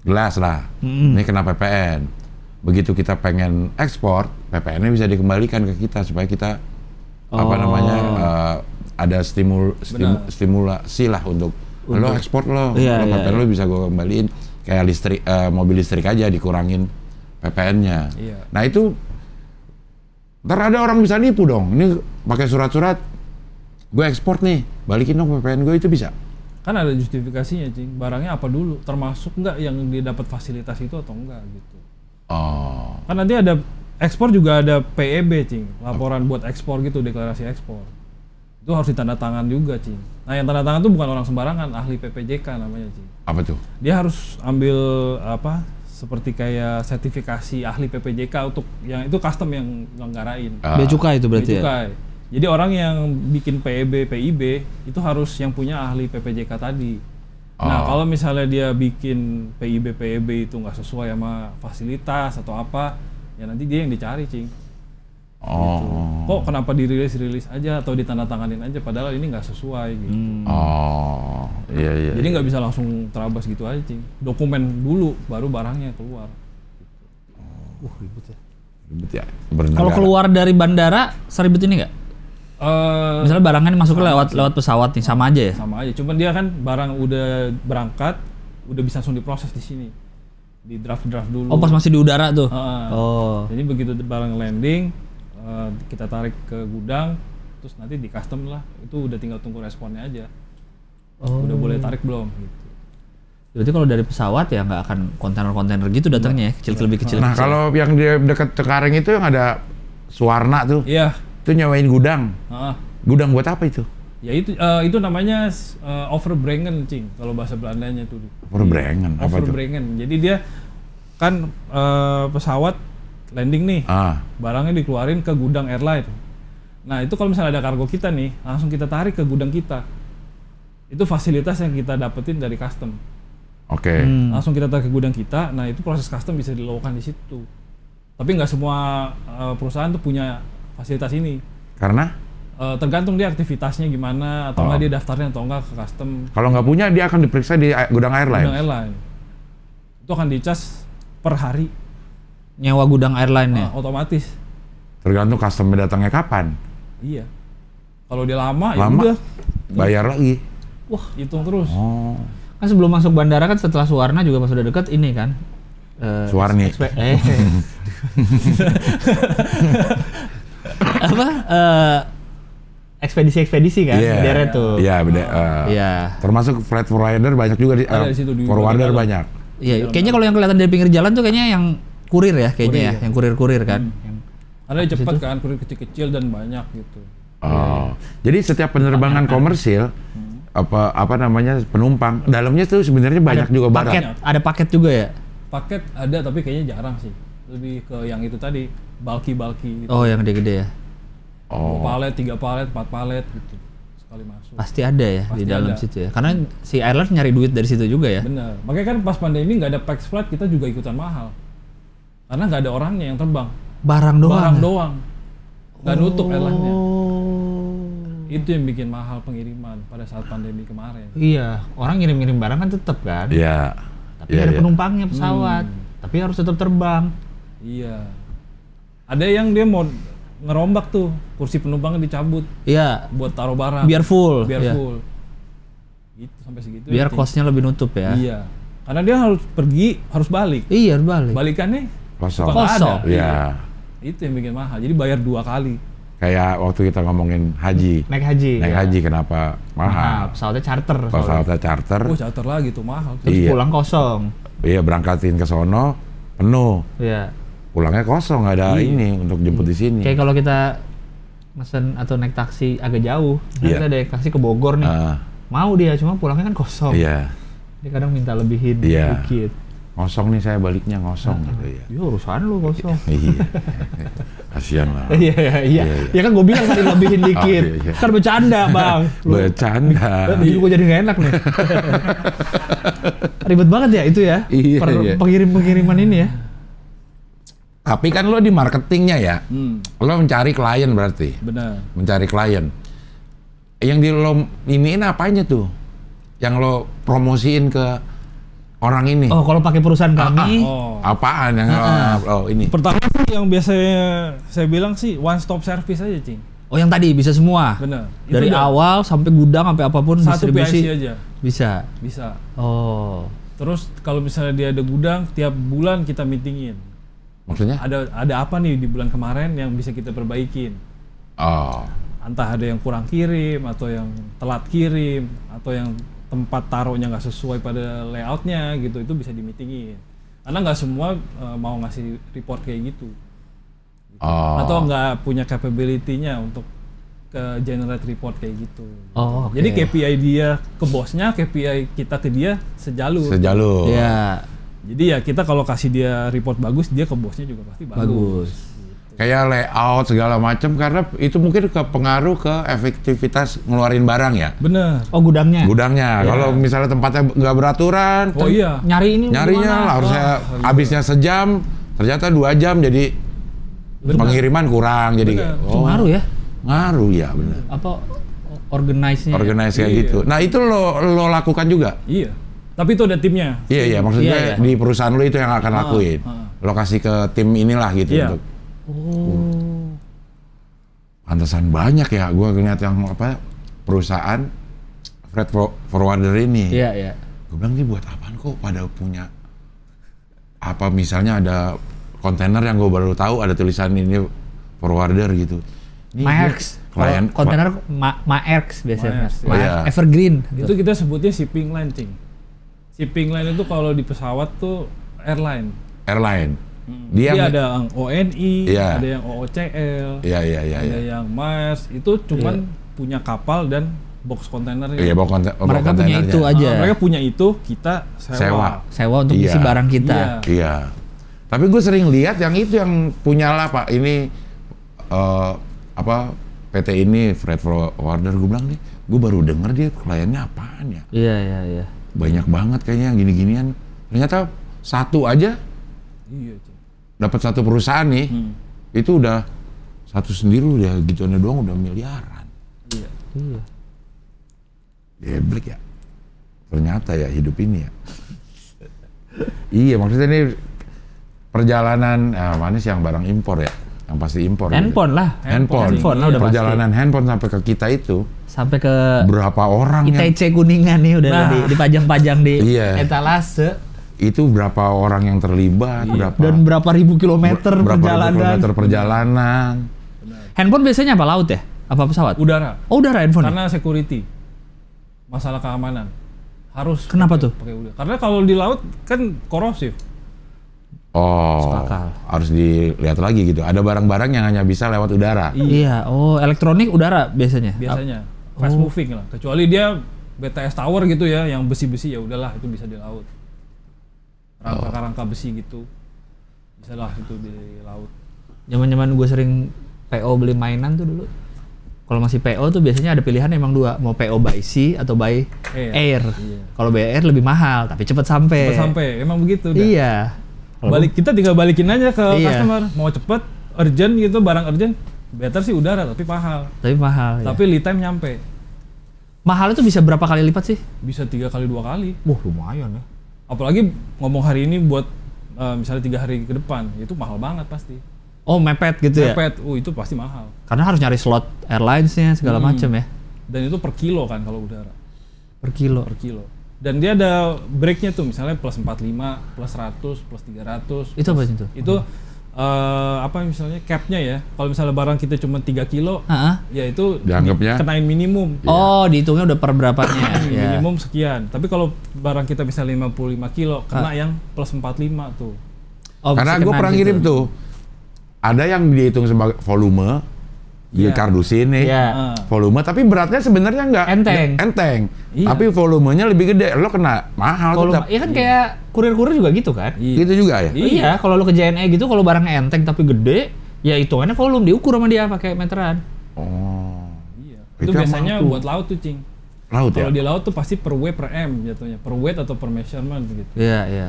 gelas lah, hmm. ini kena PPN. Begitu kita pengen ekspor, PPN-nya bisa dikembalikan ke kita supaya kita oh. apa namanya uh, ada stimul, stim, stimulasi lah untuk, untuk lo ekspor lo, iya, lo iya, PPN iya. lo bisa gue kembaliin. Kayak listrik, uh, mobil listrik aja dikurangin PPN-nya. Iya. Nah itu ntar ada orang bisa nipu dong. Ini pakai surat-surat gue ekspor nih balikin dong PPN gue itu bisa kan ada justifikasinya cing barangnya apa dulu termasuk nggak yang dia dapat fasilitas itu atau enggak gitu oh kan nanti ada ekspor juga ada PEB cing laporan buat ekspor gitu deklarasi ekspor itu harus ditanda tangan juga cing nah yang tanda tangan tuh bukan orang sembarangan ahli PPJK namanya cing apa tuh dia harus ambil apa seperti kayak sertifikasi ahli PPJK untuk yang itu custom yang ngelenggarain. Uh, ah. bea cukai itu berarti cukai. ya. Jadi orang yang bikin PEB, PIB itu harus yang punya ahli PPJK tadi. Nah, oh. Nah kalau misalnya dia bikin PIB, PEB itu nggak sesuai sama fasilitas atau apa, ya nanti dia yang dicari, cing. Gitu. Oh. Gitu. Kok kenapa dirilis rilis aja atau ditandatanganin aja padahal ini nggak sesuai gitu. Hmm. Oh, iya iya. Jadi iya. nggak iya. bisa langsung terabas gitu aja, cing. Dokumen dulu baru barangnya keluar. Oh. Uh, ribet ya. Ribet ya. Kalau keluar dari bandara seribet ini nggak? Uh, Misalnya barangnya kan masuk lewat lewat pesawat nih sama aja ya? Sama aja, cuman dia kan barang udah berangkat, udah bisa langsung diproses di sini, di draft draft dulu. Oh pas masih di udara tuh? Uh, oh. Jadi begitu barang landing, uh, kita tarik ke gudang, terus nanti di custom lah, itu udah tinggal tunggu responnya aja. Oh. Udah boleh tarik belum? Gitu. Berarti kalau dari pesawat ya nggak akan kontainer-kontainer gitu datangnya ya, kecil lebih kecil. Nah kalau yang dia dekat Cengkareng itu yang ada Suwarna tuh. Iya. Itu nyewain gudang. Ah. Gudang buat apa itu? Ya itu uh, itu namanya uh, eh, overbrengen, Cing, kalau bahasa Belandanya tuh. Overbrengen, overbrengen. Jadi dia kan uh, pesawat landing nih. Ah. Barangnya dikeluarin ke gudang airline. Nah, itu kalau misalnya ada kargo kita nih, langsung kita tarik ke gudang kita. Itu fasilitas yang kita dapetin dari custom. Oke. Okay. Hmm. Langsung kita tarik ke gudang kita. Nah, itu proses custom bisa dilakukan di situ. Tapi nggak semua uh, perusahaan tuh punya fasilitas ini. Karena? Uh, tergantung dia aktivitasnya gimana, atau oh. dia daftarnya atau enggak ke custom. Kalau nggak punya, dia akan diperiksa di gudang airline. Gudang airline. Itu akan dicas per hari. Nyewa gudang airline nya Uh, ah, otomatis. Tergantung customer datangnya kapan. Iya. Kalau dia lama, ya lama ya udah. Bayar lagi. Wah, hitung terus. Oh. Kan sebelum masuk bandara kan setelah Suwarna juga pas udah deket ini kan. Uh, Suwarni. Eh. [LAUGHS] [LAUGHS] apa uh, ekspedisi-ekspedisi kan yeah. Iya. tuh. Iya, yeah, beda. Uh, yeah. Termasuk flat forwarder banyak juga di, uh, situ, di banyak. Iya, yeah, kayaknya kalau yang kelihatan dari pinggir jalan tuh kayaknya yang kurir ya kayaknya ya, kurir, ya, yang kurir-kurir kan. Hmm, yang, ada cepat kan, kurir kecil-kecil dan banyak gitu. Oh. Jadi setiap penerbangan iya. komersil hmm. apa apa namanya penumpang dalamnya tuh sebenarnya banyak juga paket, barang. Paket, ada paket juga ya? Paket ada tapi kayaknya jarang sih. Lebih ke yang itu tadi balki balki gitu. oh yang gede-gede ya oh. palet tiga palet empat palet gitu sekali masuk pasti ada ya pasti di dalam ada. situ ya karena si airline nyari duit dari situ juga ya bener makanya kan pas pandemi nggak ada pax flight kita juga ikutan mahal karena nggak ada orangnya yang terbang barang doang barang ya? doang nggak oh. nutup airline-nya itu yang bikin mahal pengiriman pada saat pandemi kemarin. Iya, orang ngirim-ngirim barang kan tetap kan. Iya. Tapi ya, ada iya, iya. penumpangnya pesawat, hmm. tapi harus tetap terbang. Iya. Ada yang dia mau ngerombak tuh kursi penumpangnya dicabut. Iya. Buat taruh barang. Biar full. Biar iya. full. Gitu sampai segitu. Biar kosnya lebih nutup ya. Iya. Karena dia harus pergi, harus balik. Iya, harus balik. Balikannya kosong. Kosong. Iya. Itu yang bikin mahal. Jadi bayar dua kali. Kayak waktu kita ngomongin haji. Naik haji. Naik ya. haji kenapa mahal? nah, Pesawatnya charter. Pesawatnya charter. Oh, charter lagi tuh mahal. Terus iya. pulang kosong. Iya, berangkatin ke sono penuh. Iya pulangnya kosong nggak ada iya. ini untuk jemput hmm. di iya. sini kayak kalau kita mesen atau naik taksi agak jauh kita yeah. kita naik taksi ke Bogor nih uh. mau dia cuma pulangnya kan kosong Iya. dia kadang minta lebihin yeah. dikit kosong nih saya baliknya kosong nah, gitu ya. Iya urusan lu kosong. iya. [LAUGHS] Kasihan lah. Iya iya, iya iya iya. Ya kan gue bilang tadi lebihin [LAUGHS] oh, dikit. Oh, iya, iya. Kan bercanda, Bang. [LAUGHS] Lu, bercanda. Jadi gue jadi gak enak nih. Ribet banget ya itu ya. Iya, per iya. pengirim-pengiriman ini ya. Tapi kan lo di marketingnya ya, hmm. lo mencari klien berarti. Benar. Mencari klien. Yang di lo ini iniin apanya tuh? Yang lo promosiin ke orang ini. Oh, kalau pakai perusahaan ah, ah. kami. Ah, oh. Apaan yang ah, ah, oh, oh ini? Pertama yang biasanya saya bilang sih one stop service aja, Cing. Oh, yang tadi bisa semua. Benar. Dari udah. awal sampai gudang sampai apapun Satu distribusi. PIC aja. Bisa. Bisa. Oh. Terus kalau misalnya dia ada gudang, tiap bulan kita meetingin. Maksudnya? Ada ada apa nih di bulan kemarin yang bisa kita perbaikin? Oh. Entah ada yang kurang kirim atau yang telat kirim atau yang tempat taruhnya nggak sesuai pada layoutnya gitu itu bisa dimitingin. Karena nggak semua e, mau ngasih report kayak gitu. Oh. Atau nggak punya capability-nya untuk ke generate report kayak gitu. Oh, okay. Jadi KPI dia ke bosnya, KPI kita ke dia sejalur. Sejalur. Ya. Jadi ya kita kalau kasih dia report bagus, dia ke bosnya juga pasti bagus. bagus. Gitu. Kayak layout segala macam karena itu mungkin ke pengaruh ke efektivitas ngeluarin barang ya. Bener. Oh gudangnya. Gudangnya. Yeah. Kalau misalnya tempatnya nggak beraturan. Oh iya. Nyari ini. Nyarinya lah harusnya oh, habisnya sejam, ternyata dua jam jadi bener. pengiriman kurang jadi. Bener. Oh. Ngaruh ya. Ngaruh ya bener. Apa organize-nya. Ya? kayak gitu. iya. gitu. Nah, itu lo lo lakukan juga? Iya. Tapi itu ada timnya. Iya iya, maksudnya yeah, yeah. di perusahaan lo itu yang akan ah, lakuin. Uh, Lokasi ke tim inilah gitu iya. untuk. Oh. Hmm. Pantesan banyak ya gua ngeliat yang apa perusahaan Fred forwarder ini. Iya iya. Gue bilang ini buat apaan kok pada punya apa misalnya ada kontainer yang gue baru tahu ada tulisan ini forwarder gitu. Max Klien kontainer Max biasanya. ma iya. Evergreen. Itu kita sebutnya shipping lancing. Shipping line itu kalau di pesawat tuh airline. Airline. Hmm. Dia, Dia ada yang ONI, e, ya. ada yang OOCL, ya, ya, ya. ada iya. yang MAS. Itu cuman ya. punya kapal dan box kontainer. Iya, box kontainer. Mereka punya itu aja. Ah, mereka punya itu, kita sewa. Sewa, sewa untuk ya. isi barang kita. Iya. Ya. Tapi gue sering lihat yang itu yang punya lah Pak. Ini uh, apa PT ini freight forwarder gue bilang nih, gue baru denger dia kliennya apaan ya. Iya, iya, iya banyak banget kayaknya yang gini-ginian ternyata satu aja iya, dapat satu perusahaan nih hmm. itu udah satu sendiri udah gituannya doang udah miliaran iya iya Deblek ya ternyata ya hidup ini ya [LAUGHS] iya maksudnya ini perjalanan ah, manis yang barang impor ya yang pasti impor handphone gitu. lah handphone, handphone, handphone lah udah perjalanan handphone sampai ke kita itu sampai ke berapa orang ITC yang... Kuningan nih udah nah. dipajang-pajang di iya. etalase itu berapa orang yang terlibat iya. berapa dan berapa ribu kilometer ber, berapa perjalanan ribu kilometer perjalanan handphone biasanya apa laut ya apa pesawat udara oh udara handphone ya? karena ya? security masalah keamanan harus kenapa pakai, tuh pakai udara karena kalau di laut kan korosif Oh, Sekakal. harus dilihat lagi gitu. Ada barang-barang yang hanya bisa lewat udara. Iya, iya. oh elektronik udara biasanya. Biasanya fast oh. moving lah. Kecuali dia BTS Tower gitu ya, yang besi-besi ya udahlah itu bisa di laut. Rangka-rangka besi gitu, bisa lah itu di laut. Zaman-zaman gue sering PO beli mainan tuh dulu. Kalau masih PO tuh biasanya ada pilihan emang dua, mau PO by sea atau by air. air. Iya. Kalau by air lebih mahal, tapi cepet sampai. Cepet sampai, emang begitu. Dah. Iya. Balik kita tinggal balikin aja ke iya. customer, mau cepet, urgent gitu, barang urgent, Better sih udara tapi mahal. Tapi mahal. Ya. Tapi ya. lead time nyampe. Mahal itu bisa berapa kali lipat sih? Bisa tiga kali dua kali. Wah lumayan ya. Apalagi ngomong hari ini buat uh, misalnya tiga hari ke depan itu mahal banget pasti. Oh mepet gitu mepet. ya? Mepet, oh itu pasti mahal. Karena harus nyari slot airlinesnya segala hmm. macam ya. Dan itu per kilo kan kalau udara. Per kilo. Per kilo. Dan dia ada breaknya tuh misalnya plus empat lima, plus seratus, plus tiga ratus. Itu apa itu? Itu hmm uh, apa misalnya capnya ya kalau misalnya barang kita cuma 3 kilo uh -huh. ya itu dianggapnya kenain minimum oh oh dihitungnya udah per berapanya [COUGHS] ya. minimum sekian tapi kalau barang kita bisa 55 kilo kena uh. yang plus 45 tuh oh, karena gue pernah gitu. ngirim tuh ada yang dihitung sebagai volume yeah. kardus ini yeah. volume tapi beratnya sebenarnya nggak enteng enteng yeah. tapi volumenya lebih gede lo kena mahal volume, tetap iya kan kayak kurir-kurir juga gitu kan iya. gitu juga ya iya, iya. kalau lo ke JNE gitu kalau barangnya enteng tapi gede ya itu hitungannya volume diukur sama dia pakai meteran oh iya itu, biasanya tuh. buat laut tuh cing laut ya? kalau ya? di laut tuh pasti per W per M jatuhnya per weight atau per measurement gitu iya iya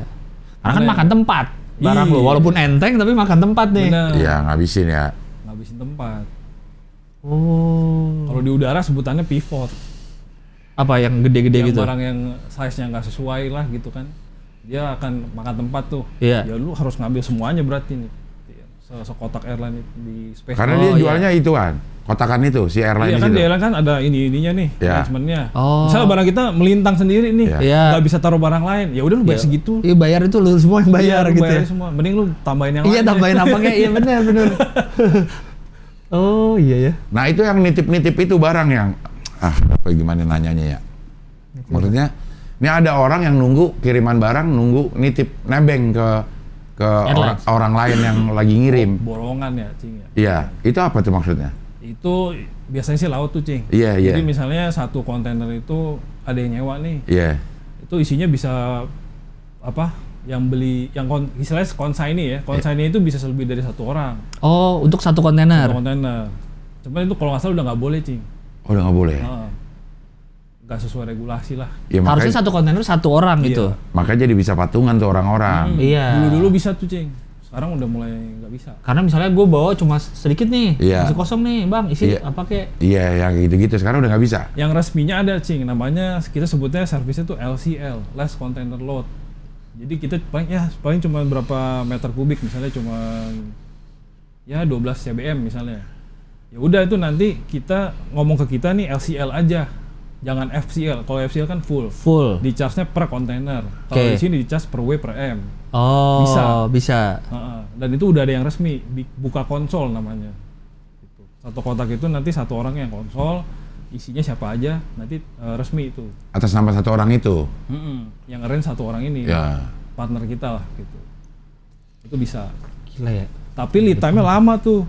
karena kan makan tempat barang lo iya. walaupun enteng tapi makan tempat nih iya ngabisin ya ngabisin tempat Oh. Kalau di udara sebutannya pivot. Apa yang gede-gede gitu? Barang yang size-nya nggak sesuai lah gitu kan. Dia akan makan tempat tuh. Iya. Yeah. Ya lu harus ngambil semuanya berarti nih. Iya, se kotak airline di space. Karena oh, dia jualnya iya. itu kan. Kotakan itu si airline iya, kan di airline kan ada ini ininya nih yeah. manajemennya. Oh. Misalnya barang kita melintang sendiri nih, yeah. yeah. nggak bisa taruh barang lain. Ya udah lu bayar yeah. segitu. Iya bayar itu lu semua yang iya, bayar iya, gitu. Bayar ya. semua. Mending lu tambahin yang iya, lain. Iya tambahin apa kayak iya benar benar. [LAUGHS] Oh iya ya. Nah itu yang nitip-nitip itu barang yang ah apa gimana nanyanya ya. Maksudnya ini ada orang yang nunggu kiriman barang nunggu nitip nebeng ke ke orang, orang lain yang lagi ngirim. Oh, borongan ya, Cing ya. Iya, itu apa tuh maksudnya? Itu biasanya sih laut tuh, Cing. Iya, iya. Jadi misalnya satu kontainer itu ada yang nyewa nih. Iya. Itu isinya bisa apa? yang beli yang kon, istilahnya ini ya konsaini itu bisa lebih dari satu orang oh untuk satu kontainer kontainer cuman itu kalau nggak salah udah nggak boleh cing oh, udah nggak boleh nah, nggak sesuai regulasi lah ya, makanya, satu kontainer satu orang iya. gitu makanya jadi bisa patungan tuh orang-orang hmm, iya dulu dulu bisa tuh cing sekarang udah mulai nggak bisa karena misalnya gue bawa cuma sedikit nih iya. masih kosong nih bang isi iya. apa kek iya yang gitu-gitu sekarang udah nggak bisa yang resminya ada cing namanya kita sebutnya servisnya tuh LCL less container load jadi kita paling ya paling cuma berapa meter kubik misalnya cuma ya 12 cbm misalnya ya udah itu nanti kita ngomong ke kita nih LCL aja jangan FCL kalau FCL kan full full di charge nya per kontainer kalau okay. di sini di charge per W per M oh bisa bisa uh-uh. dan itu udah ada yang resmi buka konsol namanya gitu. satu kotak itu nanti satu orang yang konsol isinya siapa aja nanti uh, resmi itu atas nama satu orang itu mm -mm. yang keren satu orang ini ya. partner kita lah gitu itu bisa gila ya tapi lead time-nya lama tuh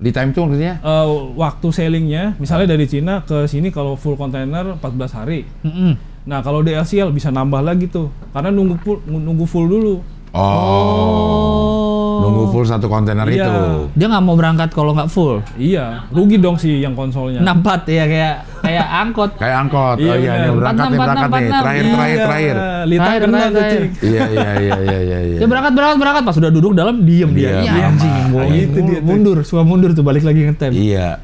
lead time tuh maksudnya uh, waktu sellingnya misalnya dari Cina ke sini kalau full container 14 hari mm -mm. nah kalau DLCL bisa nambah lagi tuh karena nunggu full, nunggu full dulu oh, oh. Nunggu full satu kontainer iya. itu. Dia nggak mau berangkat kalau nggak full. Iya, rugi dong sih yang konsolnya. Nampat ya kayak kayak angkot. kayak angkot. Iya, oh iya, dia berangkat nih, berangkat nih. Terakhir, terakhir, iya. terakhir. terakhir terakhir. Iya, iya, iya, iya, iya. Dia ya, berangkat, berangkat, berangkat. Pas sudah duduk dalam, diem dia. Iya, iya anjing. Gitu dia. Mundur, suka mundur tuh balik lagi ngetem. Iya.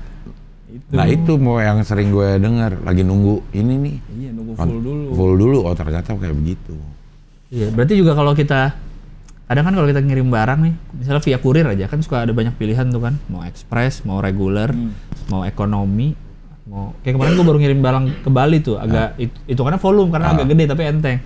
Nah itu mau yang sering gue dengar lagi nunggu ini nih. Iya nunggu full dulu. Full dulu, oh ternyata kayak begitu. Iya berarti juga kalau kita kadang kan kalau kita ngirim barang nih misalnya via kurir aja kan suka ada banyak pilihan tuh kan mau ekspres mau reguler hmm. mau ekonomi mau kayak kemarin gue baru ngirim barang ke Bali tuh ah. agak itu, itu karena volume karena agak ah. gede tapi enteng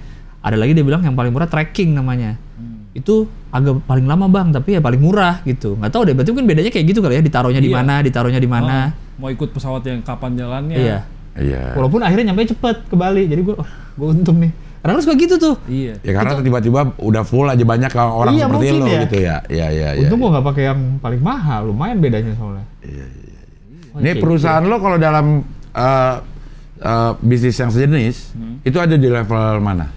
ada lagi dia bilang yang paling murah tracking namanya hmm. itu agak paling lama bang tapi ya paling murah gitu nggak tahu deh berarti mungkin bedanya kayak gitu kali ya ditaruhnya di iya. mana ditaruhnya di mana oh, mau ikut pesawat yang kapan jalannya iya iya walaupun akhirnya nyampe cepet ke Bali jadi gue oh, gue untung nih kadang suka gitu tuh. Iya. Ya karena tiba-tiba udah full aja banyak orang iya, seperti lo ya. gitu ya. Iya iya iya. iya. Untung iya. gua nggak pakai yang paling mahal, lumayan bedanya soalnya. Iya iya. iya. Ini iya. perusahaan lo kalau dalam uh, bisnis yang sejenis hmm. itu ada di level mana?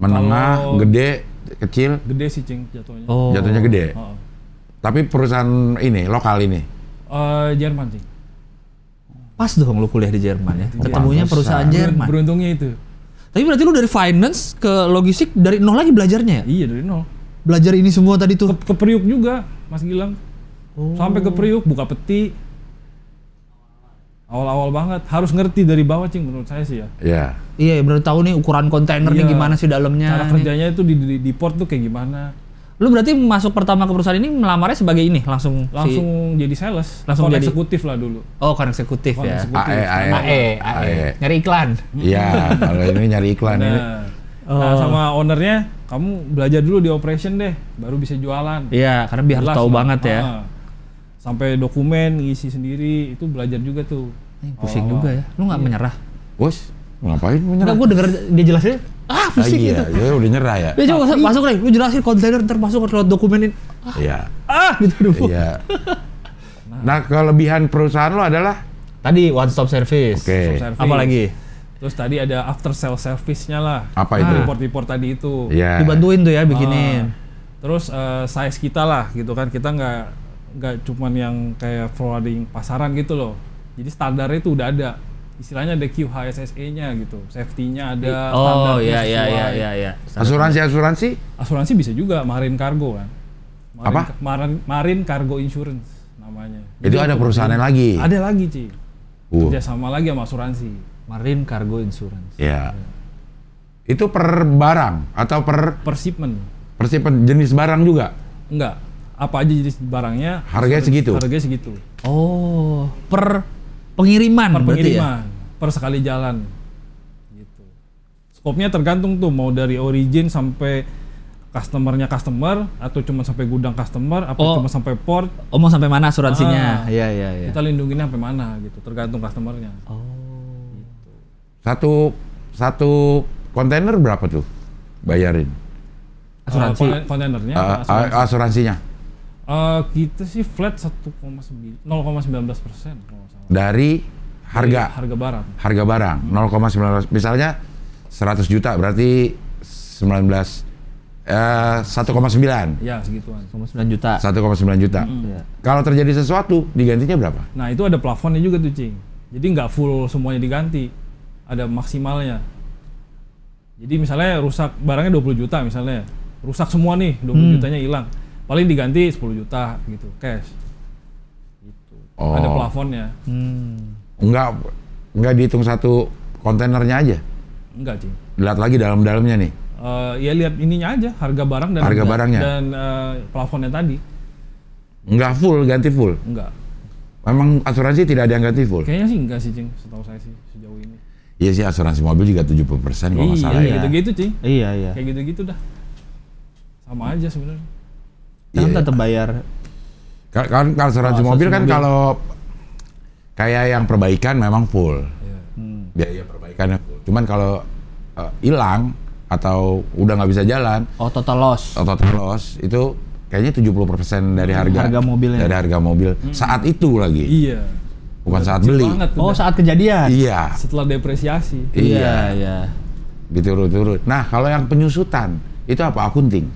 Menengah, oh. gede, kecil? Gede sih cing jatuhnya. Oh. Jatuhnya gede. Oh. oh. Tapi perusahaan ini lokal ini? Uh, Jerman sih. Pas dong lo kuliah di Jerman ya. Ketemunya perusahaan Jerman. Beruntungnya itu. Tapi berarti lu dari finance ke logistik dari nol lagi belajarnya ya? Iya dari nol. Belajar ini semua tadi tuh. Ke, ke Priuk juga, Mas Gilang. Oh. Sampai ke Priuk buka peti. Awal-awal banget harus ngerti dari bawah cing menurut saya sih ya. Iya. Iya, benar tahu nih ukuran kontainer yeah. gimana sih dalamnya. Cara kerjanya itu di, di, di port tuh kayak gimana. Lu berarti masuk pertama ke perusahaan ini melamarnya sebagai ini langsung langsung si, jadi sales, langsung jadi eksekutif lah dulu. Oh, karena eksekutif oh, ya. AE, AE, AE, Nyari iklan. Iya, kalau ini nyari iklan nah, ini. Nah, oh. sama ownernya kamu belajar dulu di operation deh, baru bisa jualan. Iya, karena biar tau tahu banget ya. Ah. Sampai dokumen ngisi sendiri itu belajar juga tuh. Eh, pusing juga ya. Lu nggak iya. menyerah? Bos, ngapain menyerah? gue denger dia jelasin ah pusing ah, iya, gitu. Iya, udah nyerah ya. Ya coba masuk deh, lu jelasin kontainer ntar masuk lewat dokumenin. Ah, iya. Ah, gitu dulu. Iya. Nah, kelebihan perusahaan lo adalah tadi one stop service. Oke. Okay. Apa lagi? Terus tadi ada after sale service-nya lah. Apa nah, itu? Report-report tadi itu. Yeah. Dibantuin tuh ya bikinin. Ah. Terus uh, size kita lah gitu kan. Kita nggak nggak cuman yang kayak forwarding pasaran gitu loh. Jadi standarnya itu udah ada istilahnya ada QHSSE-nya gitu, safety-nya ada oh, standarnya iya, iya, iya, iya, iya. Asuransi asuransi? Asuransi bisa juga, Marin Cargo kan. Marin, Apa? Marin, Marin Cargo Insurance namanya. Jadi itu ada perusahaan yang lagi. Ada lagi sih, Uh. Kerja sama lagi sama asuransi. Marin Cargo Insurance. Iya. Ya. Itu per barang atau per per shipment? Per shipment jenis barang juga? Enggak. Apa aja jenis barangnya? Harganya segitu. Harganya segitu. Oh, per pengiriman per ya? pengiriman ya? per sekali jalan gitu skopnya tergantung tuh mau dari origin sampai customernya customer atau cuma sampai gudang customer atau oh, cuma sampai port oh mau sampai mana asuransinya, ah, ya ya ya kita lindunginnya sampai mana gitu tergantung customernya oh gitu. satu satu kontainer berapa tuh bayarin asuransi uh, ah, kontainernya uh, ah, ah, asuransi. asuransinya Uh, kita sih flat 0,19 persen kalau salah. Dari harga Dari harga barang. Harga barang hmm. 0,19 misalnya 100 juta berarti 19 eh uh, 1,9. Ya, segituan. 1,9 juta. 1,9 juta. Mm -hmm. Ya. Kalau terjadi sesuatu, digantinya berapa? Nah, itu ada plafonnya juga tuh, Cing. Jadi nggak full semuanya diganti. Ada maksimalnya. Jadi misalnya rusak barangnya 20 juta misalnya. Rusak semua nih, 20 hmm. jutanya hilang paling diganti 10 juta gitu cash gitu oh. ada plafonnya hmm. enggak enggak dihitung satu kontainernya aja enggak cing lihat lagi dalam-dalamnya nih uh, ya lihat ininya aja harga barang dan harga barangnya dan uh, plafonnya tadi enggak full ganti full enggak Memang asuransi tidak ada yang ganti full? Kayaknya sih enggak sih, Cing. Setahu saya sih sejauh ini. Iya sih, asuransi mobil juga 70% kalau nggak iya, salah iya. ya. gitu-gitu, Cing. Iya, iya. Kayak gitu-gitu dah. Sama aja sebenarnya kan iya. tetap bayar kan kalau asuransi oh, mobil kan kalau kayak yang perbaikan memang full yeah. hmm. biaya perbaikannya full cuman kalau eh, hilang uh, atau udah nggak bisa jalan oh total loss oh, total loss itu kayaknya 70% dari harga harga mobilnya dari harga mobil hmm. saat itu lagi iya bukan saat beli banget, oh saat kejadian iya setelah depresiasi iya iya, iya. diturut-turut nah kalau yang penyusutan itu apa akunting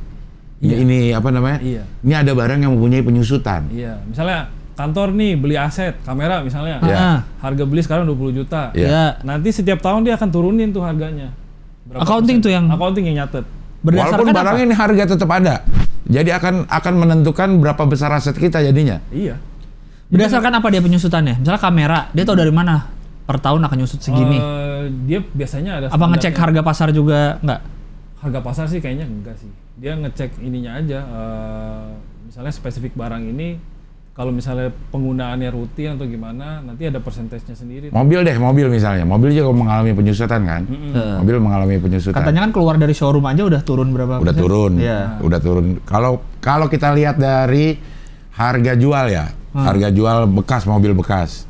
Yeah. Ini apa namanya? Iya. Ini ada barang yang mempunyai penyusutan. Iya. Misalnya kantor nih beli aset kamera misalnya. Yeah. Iya. Harga beli sekarang 20 juta. Yeah. Iya. Nanti setiap tahun dia akan turunin tuh harganya. Berapa accounting persen? tuh yang accounting yang nyatet. Walaupun barang ini harga tetap ada. Jadi akan akan menentukan berapa besar aset kita jadinya. Iya. Berdasarkan apa dia penyusutannya? Misalnya kamera, dia tahu dari mana? Per tahun akan nyusut segini. Uh, dia biasanya ada Apa ngecek harga pasar juga enggak? Harga pasar sih kayaknya enggak sih dia ngecek ininya aja uh, misalnya spesifik barang ini kalau misalnya penggunaannya rutin atau gimana nanti ada persentasenya sendiri mobil deh mobil misalnya mobil juga mengalami penyusutan kan mm-hmm. mobil mengalami penyusutan katanya kan keluar dari showroom aja udah turun berapa udah persen? turun yeah. udah turun kalau kalau kita lihat dari harga jual ya hmm. harga jual bekas mobil bekas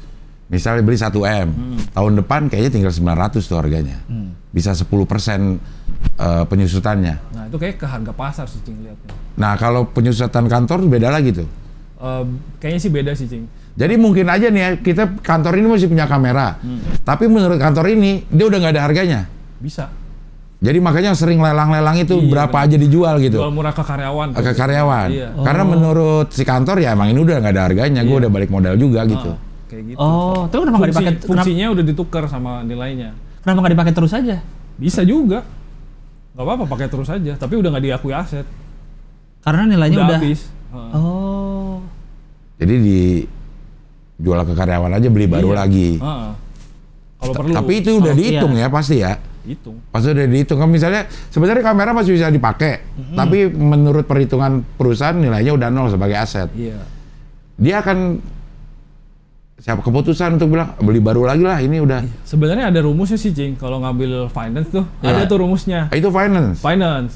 misalnya beli 1 m hmm. tahun depan kayaknya tinggal 900 tuh harganya hmm. bisa 10 persen uh, penyusutannya. Nah itu kayak ke harga pasar sih Cing lihatnya. Nah kalau penyusutan kantor beda lagi tuh. Uh, kayaknya sih beda sih Cing. Jadi mungkin aja nih ya kita kantor ini masih punya kamera, hmm. tapi menurut kantor ini dia udah nggak ada harganya. Bisa. Jadi makanya sering lelang-lelang itu iya, berapa bener. aja dijual gitu. Jual murah ke karyawan. Ke karyawan. Iya. Oh. Karena menurut si kantor ya emang ini udah nggak ada harganya, iya. gue udah balik modal juga ah, gitu. kayak gitu. Oh, tapi kenapa nggak dipakai? Fungsinya kenapa, udah ditukar sama nilainya. Kenapa nggak dipakai terus aja? Bisa juga nggak apa-apa pakai terus aja tapi udah gak diakui aset karena nilainya udah, udah habis oh jadi di jual ke karyawan aja beli baru iya. lagi kalau perlu tapi itu udah oh, dihitung iya. ya pasti ya hitung pasti udah dihitung kan misalnya sebenarnya kamera masih bisa dipakai hmm tapi menurut perhitungan perusahaan nilainya udah nol sebagai aset iya. dia akan siapa keputusan untuk bilang beli baru lagi lah ini udah sebenarnya ada rumusnya sih Jing kalau ngambil finance tuh ya. ada tuh rumusnya ah, itu finance finance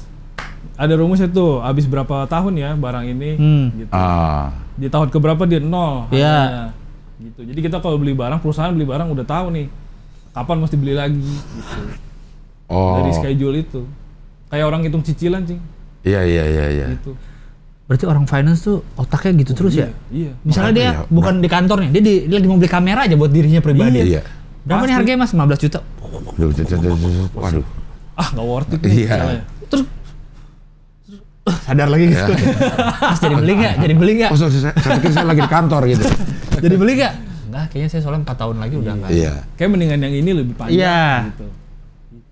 ada rumusnya tuh habis berapa tahun ya barang ini hmm. gitu ah. di tahun keberapa dia nol ya. gitu jadi kita kalau beli barang perusahaan beli barang udah tahu nih kapan mesti beli lagi gitu oh. dari schedule itu kayak orang hitung cicilan Jing iya iya iya iya gitu Berarti orang finance tuh otaknya gitu oh, terus iya, ya? Iya. Misalnya dia iya. bukan di kantornya, dia, di, dia lagi mau beli kamera aja buat dirinya pribadi. Iya. iya. Berapa nih harganya Mas? 15 juta. Waduh. Ah, nggak worth it nih. Iya. Terus uh, sadar lagi gitu. [LAUGHS] Mas jadi beli nggak? Jadi beli nggak? Oh, saya, pikir saya lagi di kantor gitu. [LAUGHS] jadi beli nggak? Enggak, kayaknya saya soalnya 4 tahun lagi udah nggak. Iya. Kayak mendingan yang ini lebih panjang iya. gitu.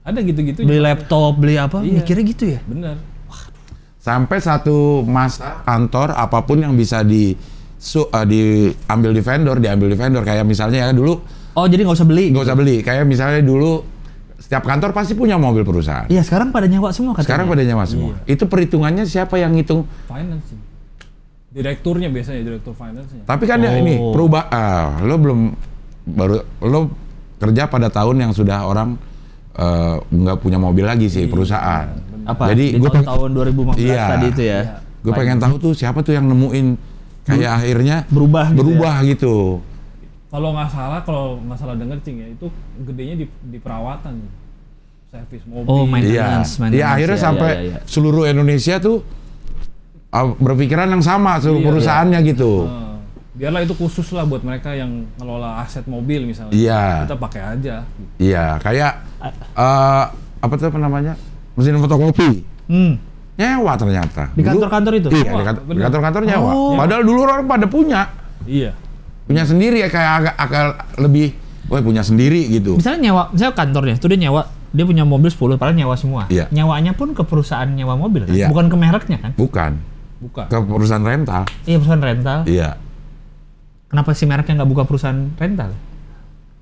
Ada gitu-gitu. Beli laptop, beli apa, iya. mikirnya gitu ya? Bener sampai satu masa kantor apapun yang bisa di su, uh, diambil di vendor diambil di vendor kayak misalnya ya dulu oh jadi nggak usah beli nggak usah beli kayak misalnya dulu setiap kantor pasti punya mobil perusahaan iya sekarang pada nyewa semua katanya. sekarang pada nyewa semua iya. itu perhitungannya siapa yang ngitung finance direkturnya biasanya direktur finance tapi kan oh. ya ini oh. perubahan uh, eh, lo belum baru lo kerja pada tahun yang sudah orang eh, nggak uh, punya mobil lagi sih iya, perusahaan iya. Apa? Jadi gue tahun 2015 iya, tadi itu ya. Gue pengen tahu tuh siapa tuh yang nemuin kayak Ber akhirnya berubah gitu ya? berubah ya? gitu. Kalau nggak salah kalau nggak salah denger cing ya itu gedenya di, di perawatan service mobil. Oh, maintenance, iya. iya maintenance. Ya akhirnya ya, sampai ya, ya. seluruh Indonesia tuh uh, berpikiran yang sama seluruh iya, iya. perusahaannya iya. gitu. Uh, biarlah itu khusus lah buat mereka yang ngelola aset mobil misalnya. Iya. Kita pakai aja. Iya, kayak uh, apa tuh namanya? mesin fotokopi. Hmm. Nyewa ternyata. Di kantor-kantor itu? Iya, Wah, di kantor-kantor nyewa. Oh. Padahal dulu orang pada punya. Iya. Punya sendiri ya kayak agak, agak lebih Woi punya sendiri gitu. Misalnya nyewa, misalnya kantornya itu dia nyewa dia punya mobil 10 padahal nyewa semua. Iya. Nyewanya pun ke perusahaan nyewa mobil kan? Iya. Bukan ke mereknya kan? Bukan. Bukan. Ke perusahaan rental. Iya, perusahaan rental. Iya. Kenapa si mereknya nggak buka perusahaan rental?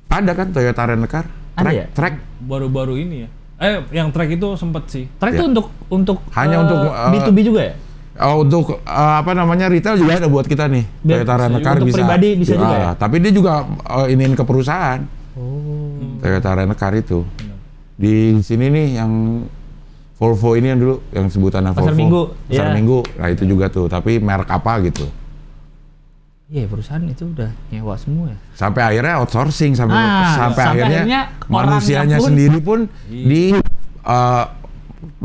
Ada kan Toyota Rent Car? Ada ya? Trek Baru-baru ini ya. Eh, yang track itu sempat sih. Track ya. itu untuk untuk hanya uh, untuk uh, eh, eh, B2B juga ya? Oh, untuk uh, apa namanya retail juga ada buat kita nih. Biar, Toyota rent car bisa. pribadi bisa juga, ah, juga ya. Tapi dia juga uh, ini ke perusahaan. Oh. Toyota rent car itu. Di sini nih yang Volvo ini yang dulu yang Volvo. Pasar Minggu. Pasar ya. Minggu. Nah, itu juga tuh, tapi merek apa gitu. Iya perusahaan itu udah nyewa semua ya. Sampai akhirnya outsourcing sampai ah, sampai, sampai akhirnya, akhirnya manusianya pun, sendiri pun iya. di uh,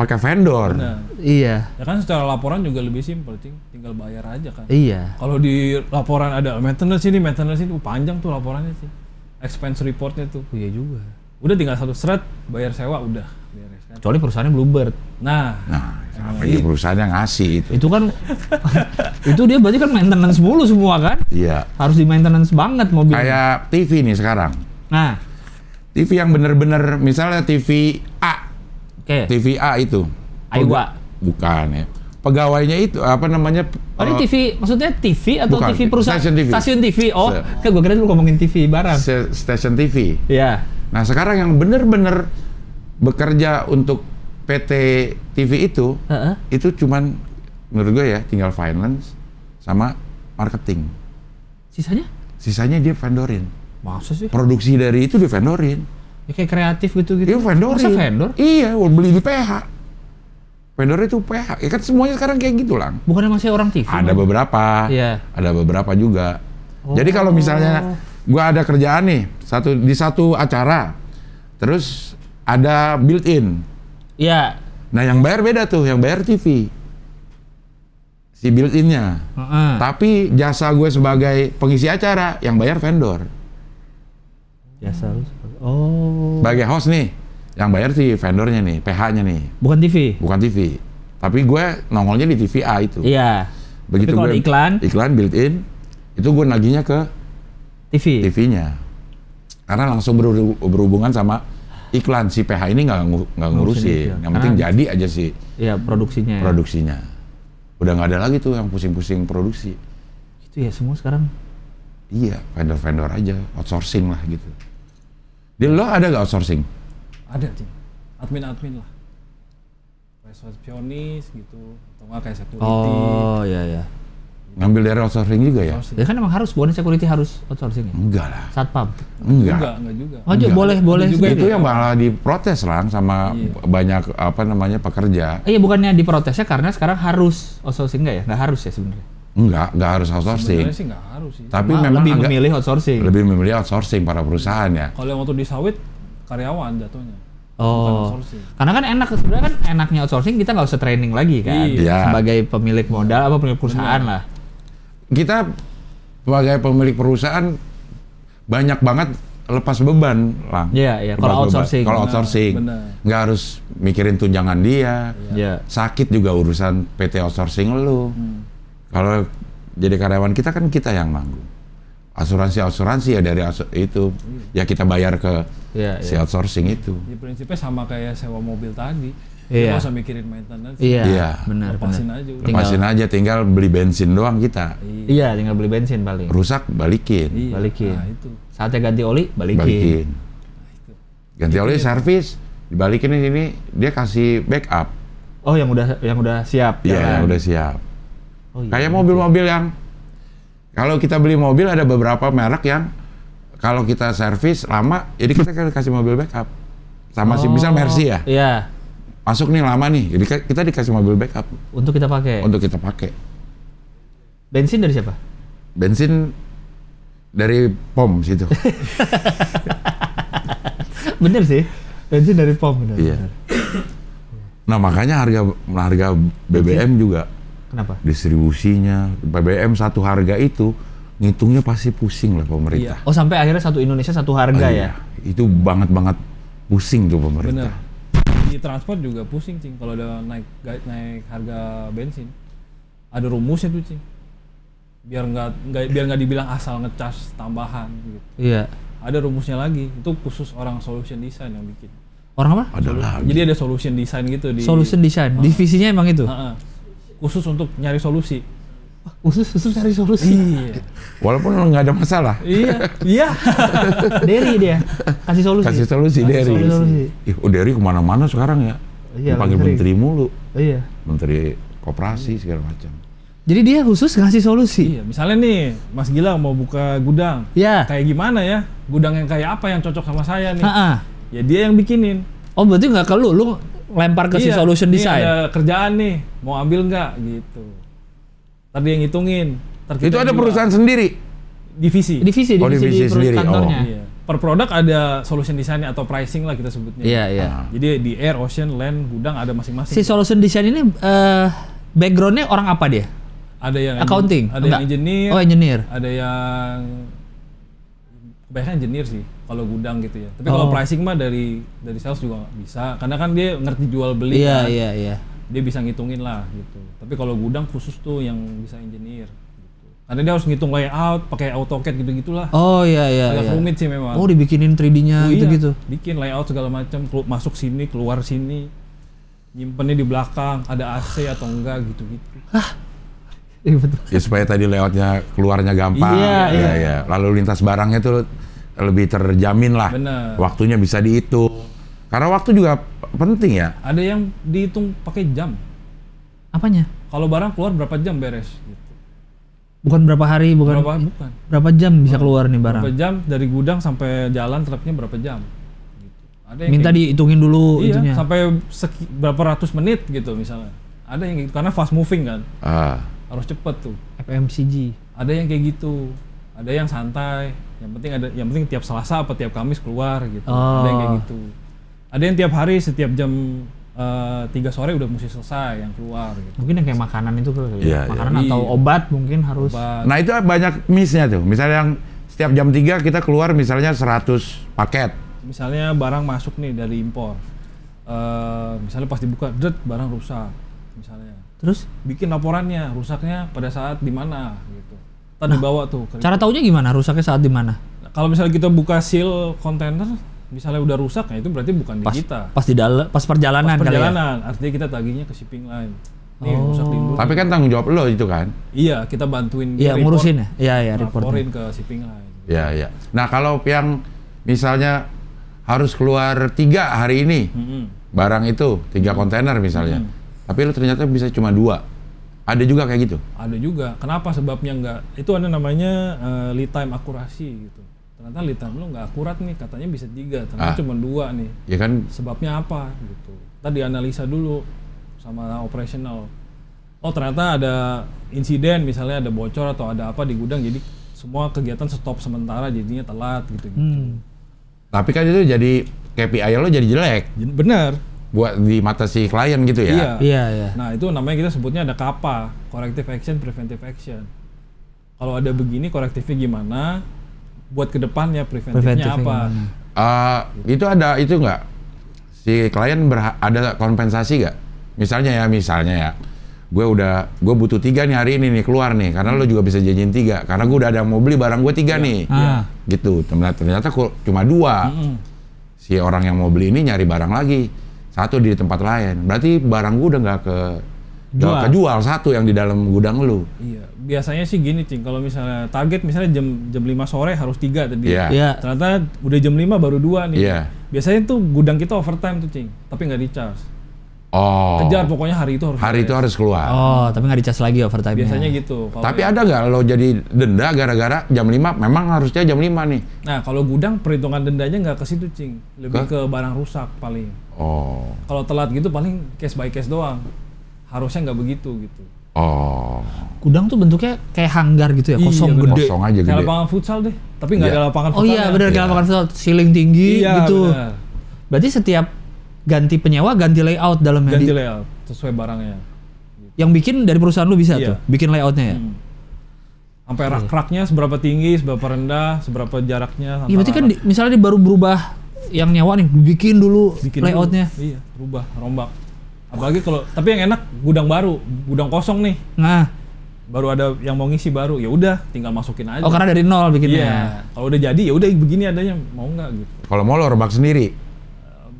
pakai vendor. Benar. Iya. Ya kan secara laporan juga lebih simpel, ting Tinggal bayar aja kan. Iya. Kalau di laporan ada maintenance ini, maintenance itu panjang tuh laporannya sih. Expense reportnya tuh. Iya juga. Udah tinggal satu seret, bayar sewa udah kecuali perusahaannya Bluebird. Nah, nah apa nah, ini perusahaannya ngasih itu? Itu kan [LAUGHS] itu dia berarti kan maintenance mulu semua kan? Iya. Harus di maintenance banget mobil. Kayak TV nih sekarang. Nah, TV yang bener-bener misalnya TV A. Oke. Okay. TV A itu. gua. Bukan ya. Pegawainya itu apa namanya? Oh, ini eh, TV maksudnya TV atau bukan, TV perusahaan? Stasiun TV. Stasiun TV. Oh, kan gue kira dulu ngomongin TV barang. stasiun TV. Iya. Nah, sekarang yang bener-bener bekerja untuk PT TV itu uh-uh. itu cuman menurut gue ya tinggal finance sama marketing. Sisanya? Sisanya dia vendorin. Masa sih? Produksi dari itu dia vendorin. Ya kayak kreatif gitu-gitu. Iya vendorin. Masa vendor? Iya, beli di PH. Vendor itu PH. Ya kan semuanya sekarang kayak gitu lang. Bukan masih orang TV? Ada kan? beberapa. Iya. Ada beberapa juga. Oh. Jadi kalau misalnya gua ada kerjaan nih, satu di satu acara, terus ada built-in. Iya. Nah yang bayar beda tuh, yang bayar TV. Si built-innya. Uh -uh. Tapi jasa gue sebagai pengisi acara, yang bayar vendor. Jasa lu Oh. Sebagai host nih, yang bayar si vendornya nih, PH-nya nih. Bukan TV? Bukan TV. Tapi gue nongolnya di TV A itu. Iya. Begitu Tapi kalau gue iklan, iklan built-in, itu gue naginya ke TV. TV-nya. Karena langsung berhubungan sama iklan si PH ini nggak nggak ngurusin. Ya. Yang penting Karena ah. jadi aja sih. Iya produksinya. Ya. Produksinya. Ya. Udah nggak ada lagi tuh yang pusing-pusing produksi. Itu ya semua sekarang. Iya, vendor-vendor aja, outsourcing lah gitu. Di lo ada gak outsourcing? Ada, sih Admin-admin lah. Kayak pionis gitu, atau nggak kayak security. Oh, iya, iya. Ngambil dari outsourcing juga ya? Outsourcing. Ya kan emang harus, bonus security harus outsourcing ya? Enggak lah. Satpam? Enggak. Enggak, enggak juga. Oh, enggak. boleh, boleh. Juga itu ya? yang malah diprotes lah sama iya. banyak apa namanya pekerja. Iya, bukannya bukannya diprotesnya karena sekarang harus outsourcing enggak ya? Enggak harus ya sebenarnya? Enggak, enggak harus outsourcing. sih enggak harus sih. Tapi nah, memang lebih memilih outsourcing. Lebih memilih outsourcing para perusahaan ya. Kalau yang waktu di sawit, karyawan jatuhnya. Oh, karena kan enak sebenarnya kan enaknya outsourcing kita nggak usah training lagi kan iya. iya. sebagai pemilik modal apa pemilik perusahaan Benar. lah kita sebagai pemilik perusahaan banyak banget lepas beban lah. Iya, yeah, iya. Yeah. Kalau outsourcing. Kalau outsourcing. Nggak harus mikirin tunjangan dia. Yeah. Sakit juga urusan PT outsourcing lu. Hmm. Kalau jadi karyawan kita kan kita yang manggung. Asuransi-asuransi ya dari asur itu. Iya. Ya kita bayar ke yeah, si iya. outsourcing itu. Ya, prinsipnya sama kayak sewa mobil tadi Iya. Yeah. usah mikirin maintenance. Iya. Yeah. Benar. Lepasin aja. Udah. Lepasin tinggal, aja, tinggal beli bensin doang kita. Iya. iya, tinggal beli bensin paling. Rusak balikin. Iya. Balikin. Nah, itu. Saatnya ganti oli balikin. Balikin. Nah, itu. Ganti oli servis dibalikin ini, dia kasih backup. Oh, yang udah yang udah siap. Iya, yeah, yang udah siap. Oh, iya, Kayak iya. mobil-mobil yang kalau kita beli mobil ada beberapa merek yang kalau kita servis lama, jadi kita [LAUGHS] kasih mobil backup. Sama oh, si misal Mercy ya. Iya masuk nih lama nih. Jadi kita dikasih mobil backup. Untuk kita pakai. Untuk kita pakai. Bensin dari siapa? Bensin dari pom situ. [LAUGHS] bener sih. Bensin dari pom bener. Iya. Bener. Nah, makanya harga harga BBM Bensin? juga. Kenapa? Distribusinya BBM satu harga itu ngitungnya pasti pusing lah pemerintah. Iya. Oh, sampai akhirnya satu Indonesia satu harga iya. ya. Iya. Itu banget banget pusing tuh pemerintah. Bener di transport juga pusing cing kalau udah naik naik harga bensin ada rumusnya tuh cing biar nggak biar nggak dibilang asal ngecas tambahan gitu iya ada rumusnya lagi itu khusus orang solution design yang bikin orang apa ada lagi jadi ada solution design gitu di solution design ah. divisinya emang itu uh, uh, khusus untuk nyari solusi khusus khusus cari solusi. Iya. Walaupun nggak ada masalah. Iya. Iya. Derry dia kasih solusi. Kasih solusi Derry. Ih, oh Derry kemana-mana sekarang ya. Iya. Panggil menteri. mulu. Iya. Menteri koperasi segala macam. Jadi dia khusus ngasih solusi. Iya, misalnya nih Mas Gilang mau buka gudang. Iya. Kayak gimana ya? Gudang yang kayak apa yang cocok sama saya nih? Ha Ya dia yang bikinin. Oh berarti nggak ke lu, lu lempar ke iya, si solution design. Iya, kerjaan nih, mau ambil nggak gitu. Tadi yang ngitungin. itu ada juga. perusahaan sendiri. Divisi. Divisi, oh, divisi, oh, divisi di sendiri. Oh, kantornya. Oh. Iya. Per produk ada solution design atau pricing lah kita sebutnya. Iya, iya. Yeah. Jadi di air, ocean, land, gudang ada masing-masing. Si solution design ini uh, backgroundnya orang apa dia? Ada yang accounting, ada Enggak. yang engineer. Oh, engineer. Ada yang kebanyakan engineer sih kalau gudang gitu ya. Tapi oh. kalau pricing mah dari dari sales juga bisa karena kan dia ngerti jual beli. Iya, kan. iya, iya dia bisa ngitungin lah gitu tapi kalau gudang khusus tuh yang bisa engineer gitu. karena dia harus ngitung layout pakai AutoCAD gitu gitulah oh iya iya agak iya. rumit sih memang oh dibikinin 3D-nya oh, gitu gitu iya. bikin layout segala macam masuk sini keluar sini nyimpennya di belakang ada AC atau enggak gitu gitu Hah? Iya, ya supaya tadi layoutnya keluarnya gampang iya, ya, iya. lalu lintas barangnya tuh lebih terjamin lah Bener. waktunya bisa dihitung karena waktu juga penting ya. Ada yang dihitung pakai jam. Apanya? Kalau barang keluar berapa jam beres? Gitu. Bukan berapa hari, bukan berapa, bukan. berapa jam bisa keluar nih barang? Berapa jam dari gudang sampai jalan truknya berapa jam? Gitu. Ada yang Minta dihitungin dihitungin dulu. Iya, itunya. sampai berapa ratus menit gitu misalnya. Ada yang gitu, karena fast moving kan. Ah. Harus cepet tuh. FMCG. Ada yang kayak gitu ada yang santai yang penting ada yang penting tiap Selasa apa tiap Kamis keluar gitu oh. ada yang kayak oh. gitu ada yang tiap hari setiap jam eh, tiga uh, sore udah mesti selesai yang keluar gitu. Mungkin yang kayak makanan itu kali ya. Iya, iya. Makanan iya. atau obat mungkin harus. Obat. Nah, itu banyak miss tuh. Misalnya yang setiap jam tiga kita keluar misalnya 100 paket. Misalnya barang masuk nih dari impor. Uh, misalnya pas dibuka, det barang rusak misalnya. Terus bikin laporannya, rusaknya pada saat di mana gitu. Tadi nah, bawa tuh. Cara taunya gimana rusaknya saat di mana? kalau misalnya kita buka seal kontainer, misalnya udah rusak ya itu berarti bukan pas, di kita. Pas di dalam pas perjalanan pas ya? perjalanan ya? artinya kita tagihnya ke shipping line. Nih, oh. rusak timbul. Tapi kan tanggung jawab lo itu kan? Iya, kita bantuin Iya, report, ngurusin ya. Iya, iya, report. ke shipping line. Iya, iya. Nah, kalau yang misalnya harus keluar tiga hari ini mm -hmm. barang itu tiga kontainer misalnya, mm -hmm. tapi lo ternyata bisa cuma dua. Ada juga kayak gitu? Ada juga. Kenapa sebabnya enggak Itu ada namanya uh, lead time akurasi gitu ternyata lead time lu nggak akurat nih katanya bisa tiga ternyata ah. cuma dua nih ya kan sebabnya apa gitu kita dianalisa dulu sama operational oh ternyata ada insiden misalnya ada bocor atau ada apa di gudang jadi semua kegiatan stop sementara jadinya telat gitu, -gitu. Hmm. tapi kan itu jadi KPI lo jadi jelek benar buat di mata si klien gitu ya. Iya. Iya, iya. Nah, itu namanya kita sebutnya ada kapa corrective action, preventive action. Kalau ada begini korektifnya gimana? buat kedepannya preventifnya apa? Uh, itu ada itu nggak si klien berha- ada kompensasi nggak? Misalnya ya, misalnya ya, gue udah gue butuh tiga nih hari ini nih keluar nih, karena lo juga bisa janjiin tiga, karena gue udah ada mau beli barang gue tiga ya. nih, ah. Iya. gitu. Ternyata ternyata cuma dua. hmm Si orang yang mau beli ini nyari barang lagi, satu di tempat lain. Berarti barang gue udah nggak ke jual. Gak kejual satu yang di dalam gudang lu. Iya, biasanya sih gini cing. Kalau misalnya target misalnya jam jam lima sore harus tiga tadi. Iya. Yeah. Yeah. Ternyata udah jam 5 baru dua nih. Iya. Yeah. Biasanya tuh gudang kita overtime tuh cing, tapi nggak dicas. Oh. Kejar pokoknya hari itu harus. Hari beres. itu harus keluar. Oh, tapi nggak dicas lagi overtime. Biasanya gitu. Kalo tapi ya. ada nggak lo jadi denda gara-gara jam 5 memang harusnya jam 5 nih. Nah, kalau gudang perhitungan dendanya nggak ke situ, Cing. Lebih ke? ke barang rusak paling. Oh. Kalau telat gitu paling case by case doang harusnya nggak begitu gitu oh kudang tuh bentuknya kayak hanggar gitu ya iya, kosong iya, gede kosong aja gede kayak lapangan futsal deh tapi nggak yeah. ada lapangan futsal oh iya benar kayak iya. lapangan futsal ceiling tinggi iya, gitu bener. berarti setiap ganti penyewa ganti layout dalamnya ganti layout sesuai barangnya yang bikin dari perusahaan lu bisa iya. tuh bikin layoutnya ya hmm sampai rak-raknya seberapa tinggi, seberapa rendah, seberapa jaraknya. Iya berarti kan di, misalnya dia baru berubah yang nyawa nih, bikin dulu layoutnya. Dulu, iya, berubah, rombak. Apalagi kalau tapi yang enak gudang baru, gudang kosong nih. Nah, baru ada yang mau ngisi baru ya udah tinggal masukin aja oh karena dari nol bikinnya yeah. kalau udah jadi ya udah begini adanya mau nggak gitu kalau mau lo rombak sendiri ehm,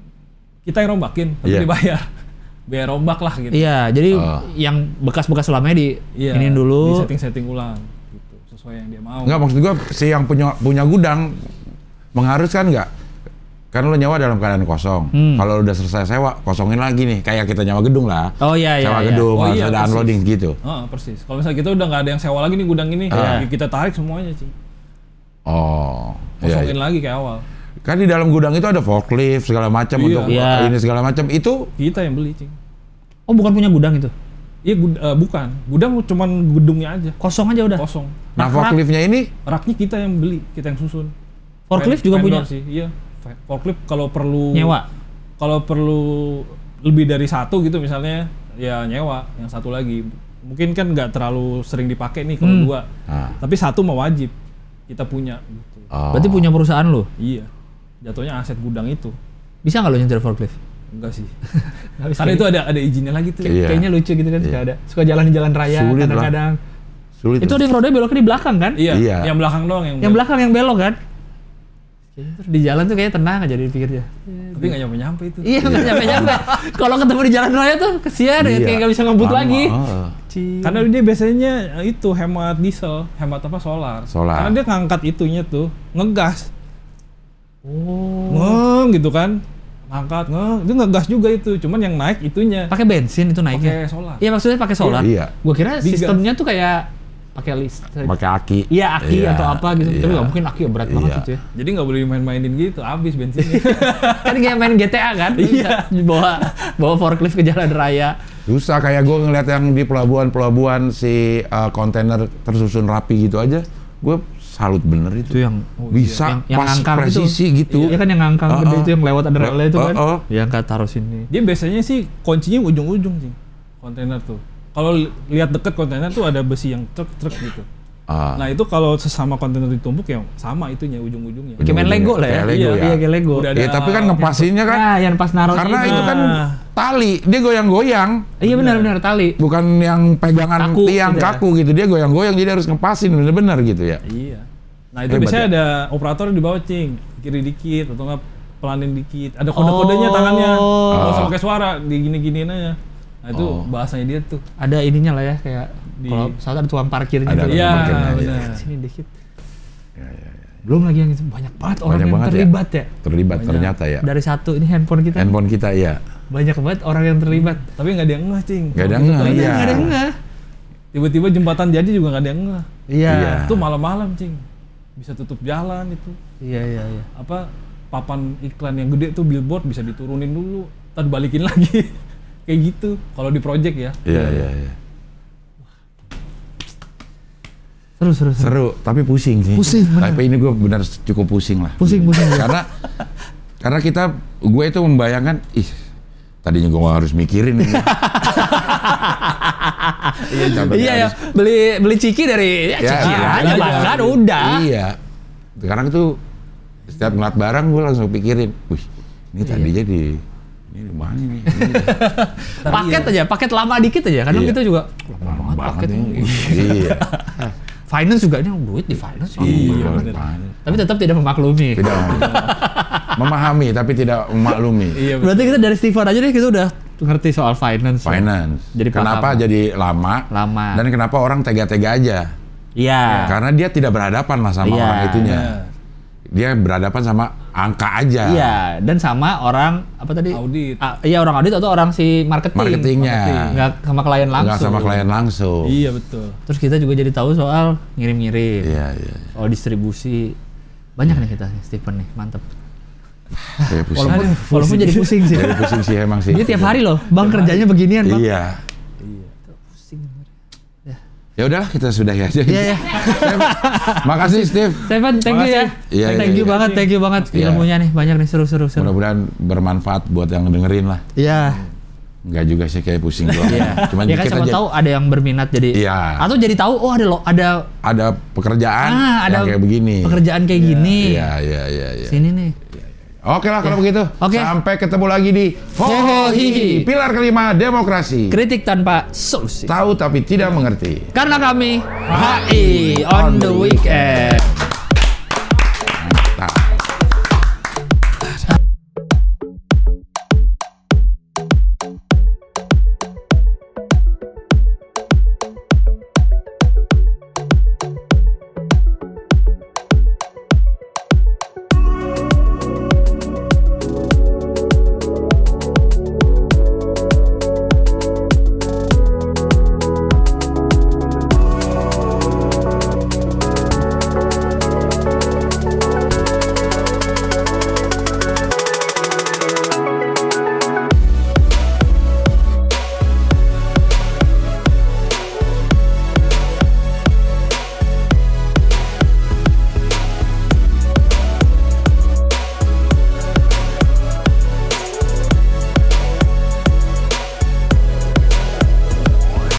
kita yang rombakin tapi yeah. dibayar [LAUGHS] biar rombak lah gitu iya yeah, jadi oh. yang bekas-bekas selamanya di yeah, ini dulu di setting-setting ulang gitu sesuai yang dia mau nggak maksud gua si yang punya punya gudang mengharuskan nggak kan lo nyawa dalam keadaan kosong. Hmm. Kalau udah selesai sewa, kosongin lagi nih. Kayak kita nyawa gedung lah. Oh iya iya. Sewa iya. gedung, oh, iya, ada unloading gitu. Oh, persis. Kalau misalnya kita udah nggak ada yang sewa lagi nih gudang ini, ah. ya, kita tarik semuanya sih. Oh. Kosongin iya, iya. lagi kayak awal. Kan di dalam gudang itu ada forklift segala macam iya. untuk iya. Eh, ini segala macam itu. Kita yang beli cing. Oh bukan punya gudang itu? Iya gud uh, bukan. Gudang cuman gedungnya aja. Kosong aja udah. Kosong. Nah, nah forkliftnya ini? Raknya kita yang beli, kita yang susun. Forklift juga punya sih, iya forklift kalau perlu nyewa kalau perlu lebih dari satu gitu misalnya ya nyewa yang satu lagi mungkin kan nggak terlalu sering dipakai nih kalau hmm. dua ah. tapi satu mewajib wajib kita punya gitu. oh. berarti punya perusahaan lo iya jatuhnya aset gudang itu bisa nggak lo nyetir forklift enggak sih [LAUGHS] karena itu ada ada izinnya lagi tuh iya. kayaknya lucu gitu kan iya. suka ada suka jalan di jalan raya kadang-kadang Itu ada roda beloknya di belakang kan? Iya, iya. Yang belakang doang yang. Yang belakang yang belok kan? Ya, di jalan tuh kayaknya tenang aja dipikir ya Tapi nggak nyampe nyampe itu. Iya nggak iya. nyampe nyampe. [LAUGHS] Kalau ketemu di jalan raya tuh kesian ya, iya. kayak gak bisa ngebut lagi. Karena dia biasanya itu hemat diesel, hemat apa solar. Solar. Karena dia ngangkat itunya tuh ngegas. Oh. Ngeng gitu kan angkat ngeng itu ngegas juga itu cuman yang naik itunya pakai bensin itu naiknya pakai solar iya maksudnya pakai solar iya, gue kira sistemnya tuh kayak pakai list pakai aki iya aki yeah. atau apa gitu yeah. tapi iya. nggak mungkin aki ya berat yeah. banget iya. gitu ya jadi nggak boleh main-mainin gitu habis bensin [LAUGHS] kan kayak main GTA kan iya yeah. bawa bawa forklift ke jalan raya susah kayak gue ngeliat yang di pelabuhan-pelabuhan si uh, kontainer tersusun rapi gitu aja gue salut bener itu, itu yang oh iya. bisa iya. yang, pas presisi gitu. gitu. Iya kan yang ngangkang uh, uh, itu yang lewat ada relnya uh, uh, itu kan. Uh, uh. Yang taruh sini. Dia biasanya sih kuncinya ujung-ujung sih kontainer tuh kalau lihat deket kontainer tuh ada besi yang truk-truk gitu. Ah. Nah itu kalau sesama kontainer ditumpuk ya sama itunya ujung-ujungnya. Ujung kayak main Lego lah ya. Lego iya, ya. Iya, Lego. Udah iya, tapi kan ngepasinnya kan. Nah, yang pas naruh Karena itu kan nah. tali, dia goyang-goyang. Iya benar-benar tali. Bukan yang pegangan kaku, gitu tiang gitu kaku ya. gitu, dia goyang-goyang jadi harus ngepasin benar-benar gitu ya. Iya. Nah itu Hebat biasanya ya. ada operator di bawah cing, kiri dikit atau enggak pelanin dikit. Ada kode-kodenya oh. tangannya. Enggak oh. usah pakai suara, gini-gini aja itu oh. bahasanya dia tuh. Ada ininya lah ya kayak di... kalau pesawat ada tuan parkirnya ada gitu. Iya, ya. sini dikit. Ya, ya, ya. Belum lagi yang itu banyak banget orang yang banget ya. terlibat ya. ya. Terlibat banyak. ternyata ya. Dari satu ini handphone kita. Handphone kita iya Banyak banget orang yang terlibat, tapi nggak ada yang ngeh, Cing. Nggak ada yang ngeh. Iya. ada yang iya. ngeh. Tiba-tiba jembatan jadi juga nggak ada yang ngeh. Iya. iya. Itu malam-malam, Cing. Bisa tutup jalan itu. Iya, iya, iya. Apa papan iklan yang gede tuh billboard bisa diturunin dulu, terbalikin balikin lagi. [LAUGHS] kayak gitu kalau di project ya. Iya iya iya. iya. Seru, seru, seru. tapi pusing sih. Pusing, bener. ini gue benar cukup pusing lah. Pusing, pusing. karena, karena kita, gue itu membayangkan, ih, tadinya gue harus mikirin ini. [LAUGHS] iya, iya, ya. beli beli ciki dari ya, ya ciki ya, aja, kan udah. Iya, sekarang itu setiap ngeliat barang gue langsung pikirin, wih, ini tadinya iya. di ini lumayan ini. [LAUGHS] paket iya. aja, paket lama dikit aja. Kadang iya. kita juga lama banget, banget Iya. [LAUGHS] finance juga ini duit di finance. Iya, iya bener. Tapi tetap tidak memaklumi. Tidak [LAUGHS] memahami tapi tidak memaklumi. Iya, Berarti kita dari Steven aja deh kita udah ngerti soal finance. Finance. Ya. Jadi kenapa paham. jadi lama? Lama. Dan kenapa orang tega-tega aja? Iya. Karena dia tidak berhadapan lah sama iya, orang itunya. Iya dia berhadapan sama angka aja. Iya, dan sama orang apa tadi? Audit. Ah, iya, orang audit atau orang si marketing. Marketingnya. Marketing. sama klien langsung. Enggak sama klien langsung. Iya, betul. Terus kita juga jadi tahu soal ngirim-ngirim. Iya, iya. Soal iya. Oh, distribusi. Banyak nih kita nih, Stephen nih, mantep. Walaupun, walaupun jadi pusing sih. Jadi pusing sih emang sih. Dia tiap hari loh, bang kerjanya beginian bang. Iya. Ya udahlah kita sudah ya Iya ya. [LAUGHS] Makasih Steve. Stephen thank you ya. Iya, thank iya, you iya. banget, thank you banget iya. ilmunya nih banyak nih seru-seru. Mudah-mudahan bermanfaat buat yang dengerin lah. Iya. Enggak juga sih kayak pusing doang. Iya. Cuman ya kan tahu ada yang berminat jadi. Iya. Atau jadi tahu oh ada lo ada ada pekerjaan ah, ada yang kayak begini. Pekerjaan kayak gini. Iya iya iya iya. Sini nih. Oke lah kalau ya. begitu. Oke. Sampai ketemu lagi di Fohohi. Pilar kelima demokrasi. Kritik tanpa solusi. Tahu tapi tidak mengerti. Karena kami HI on the weekend.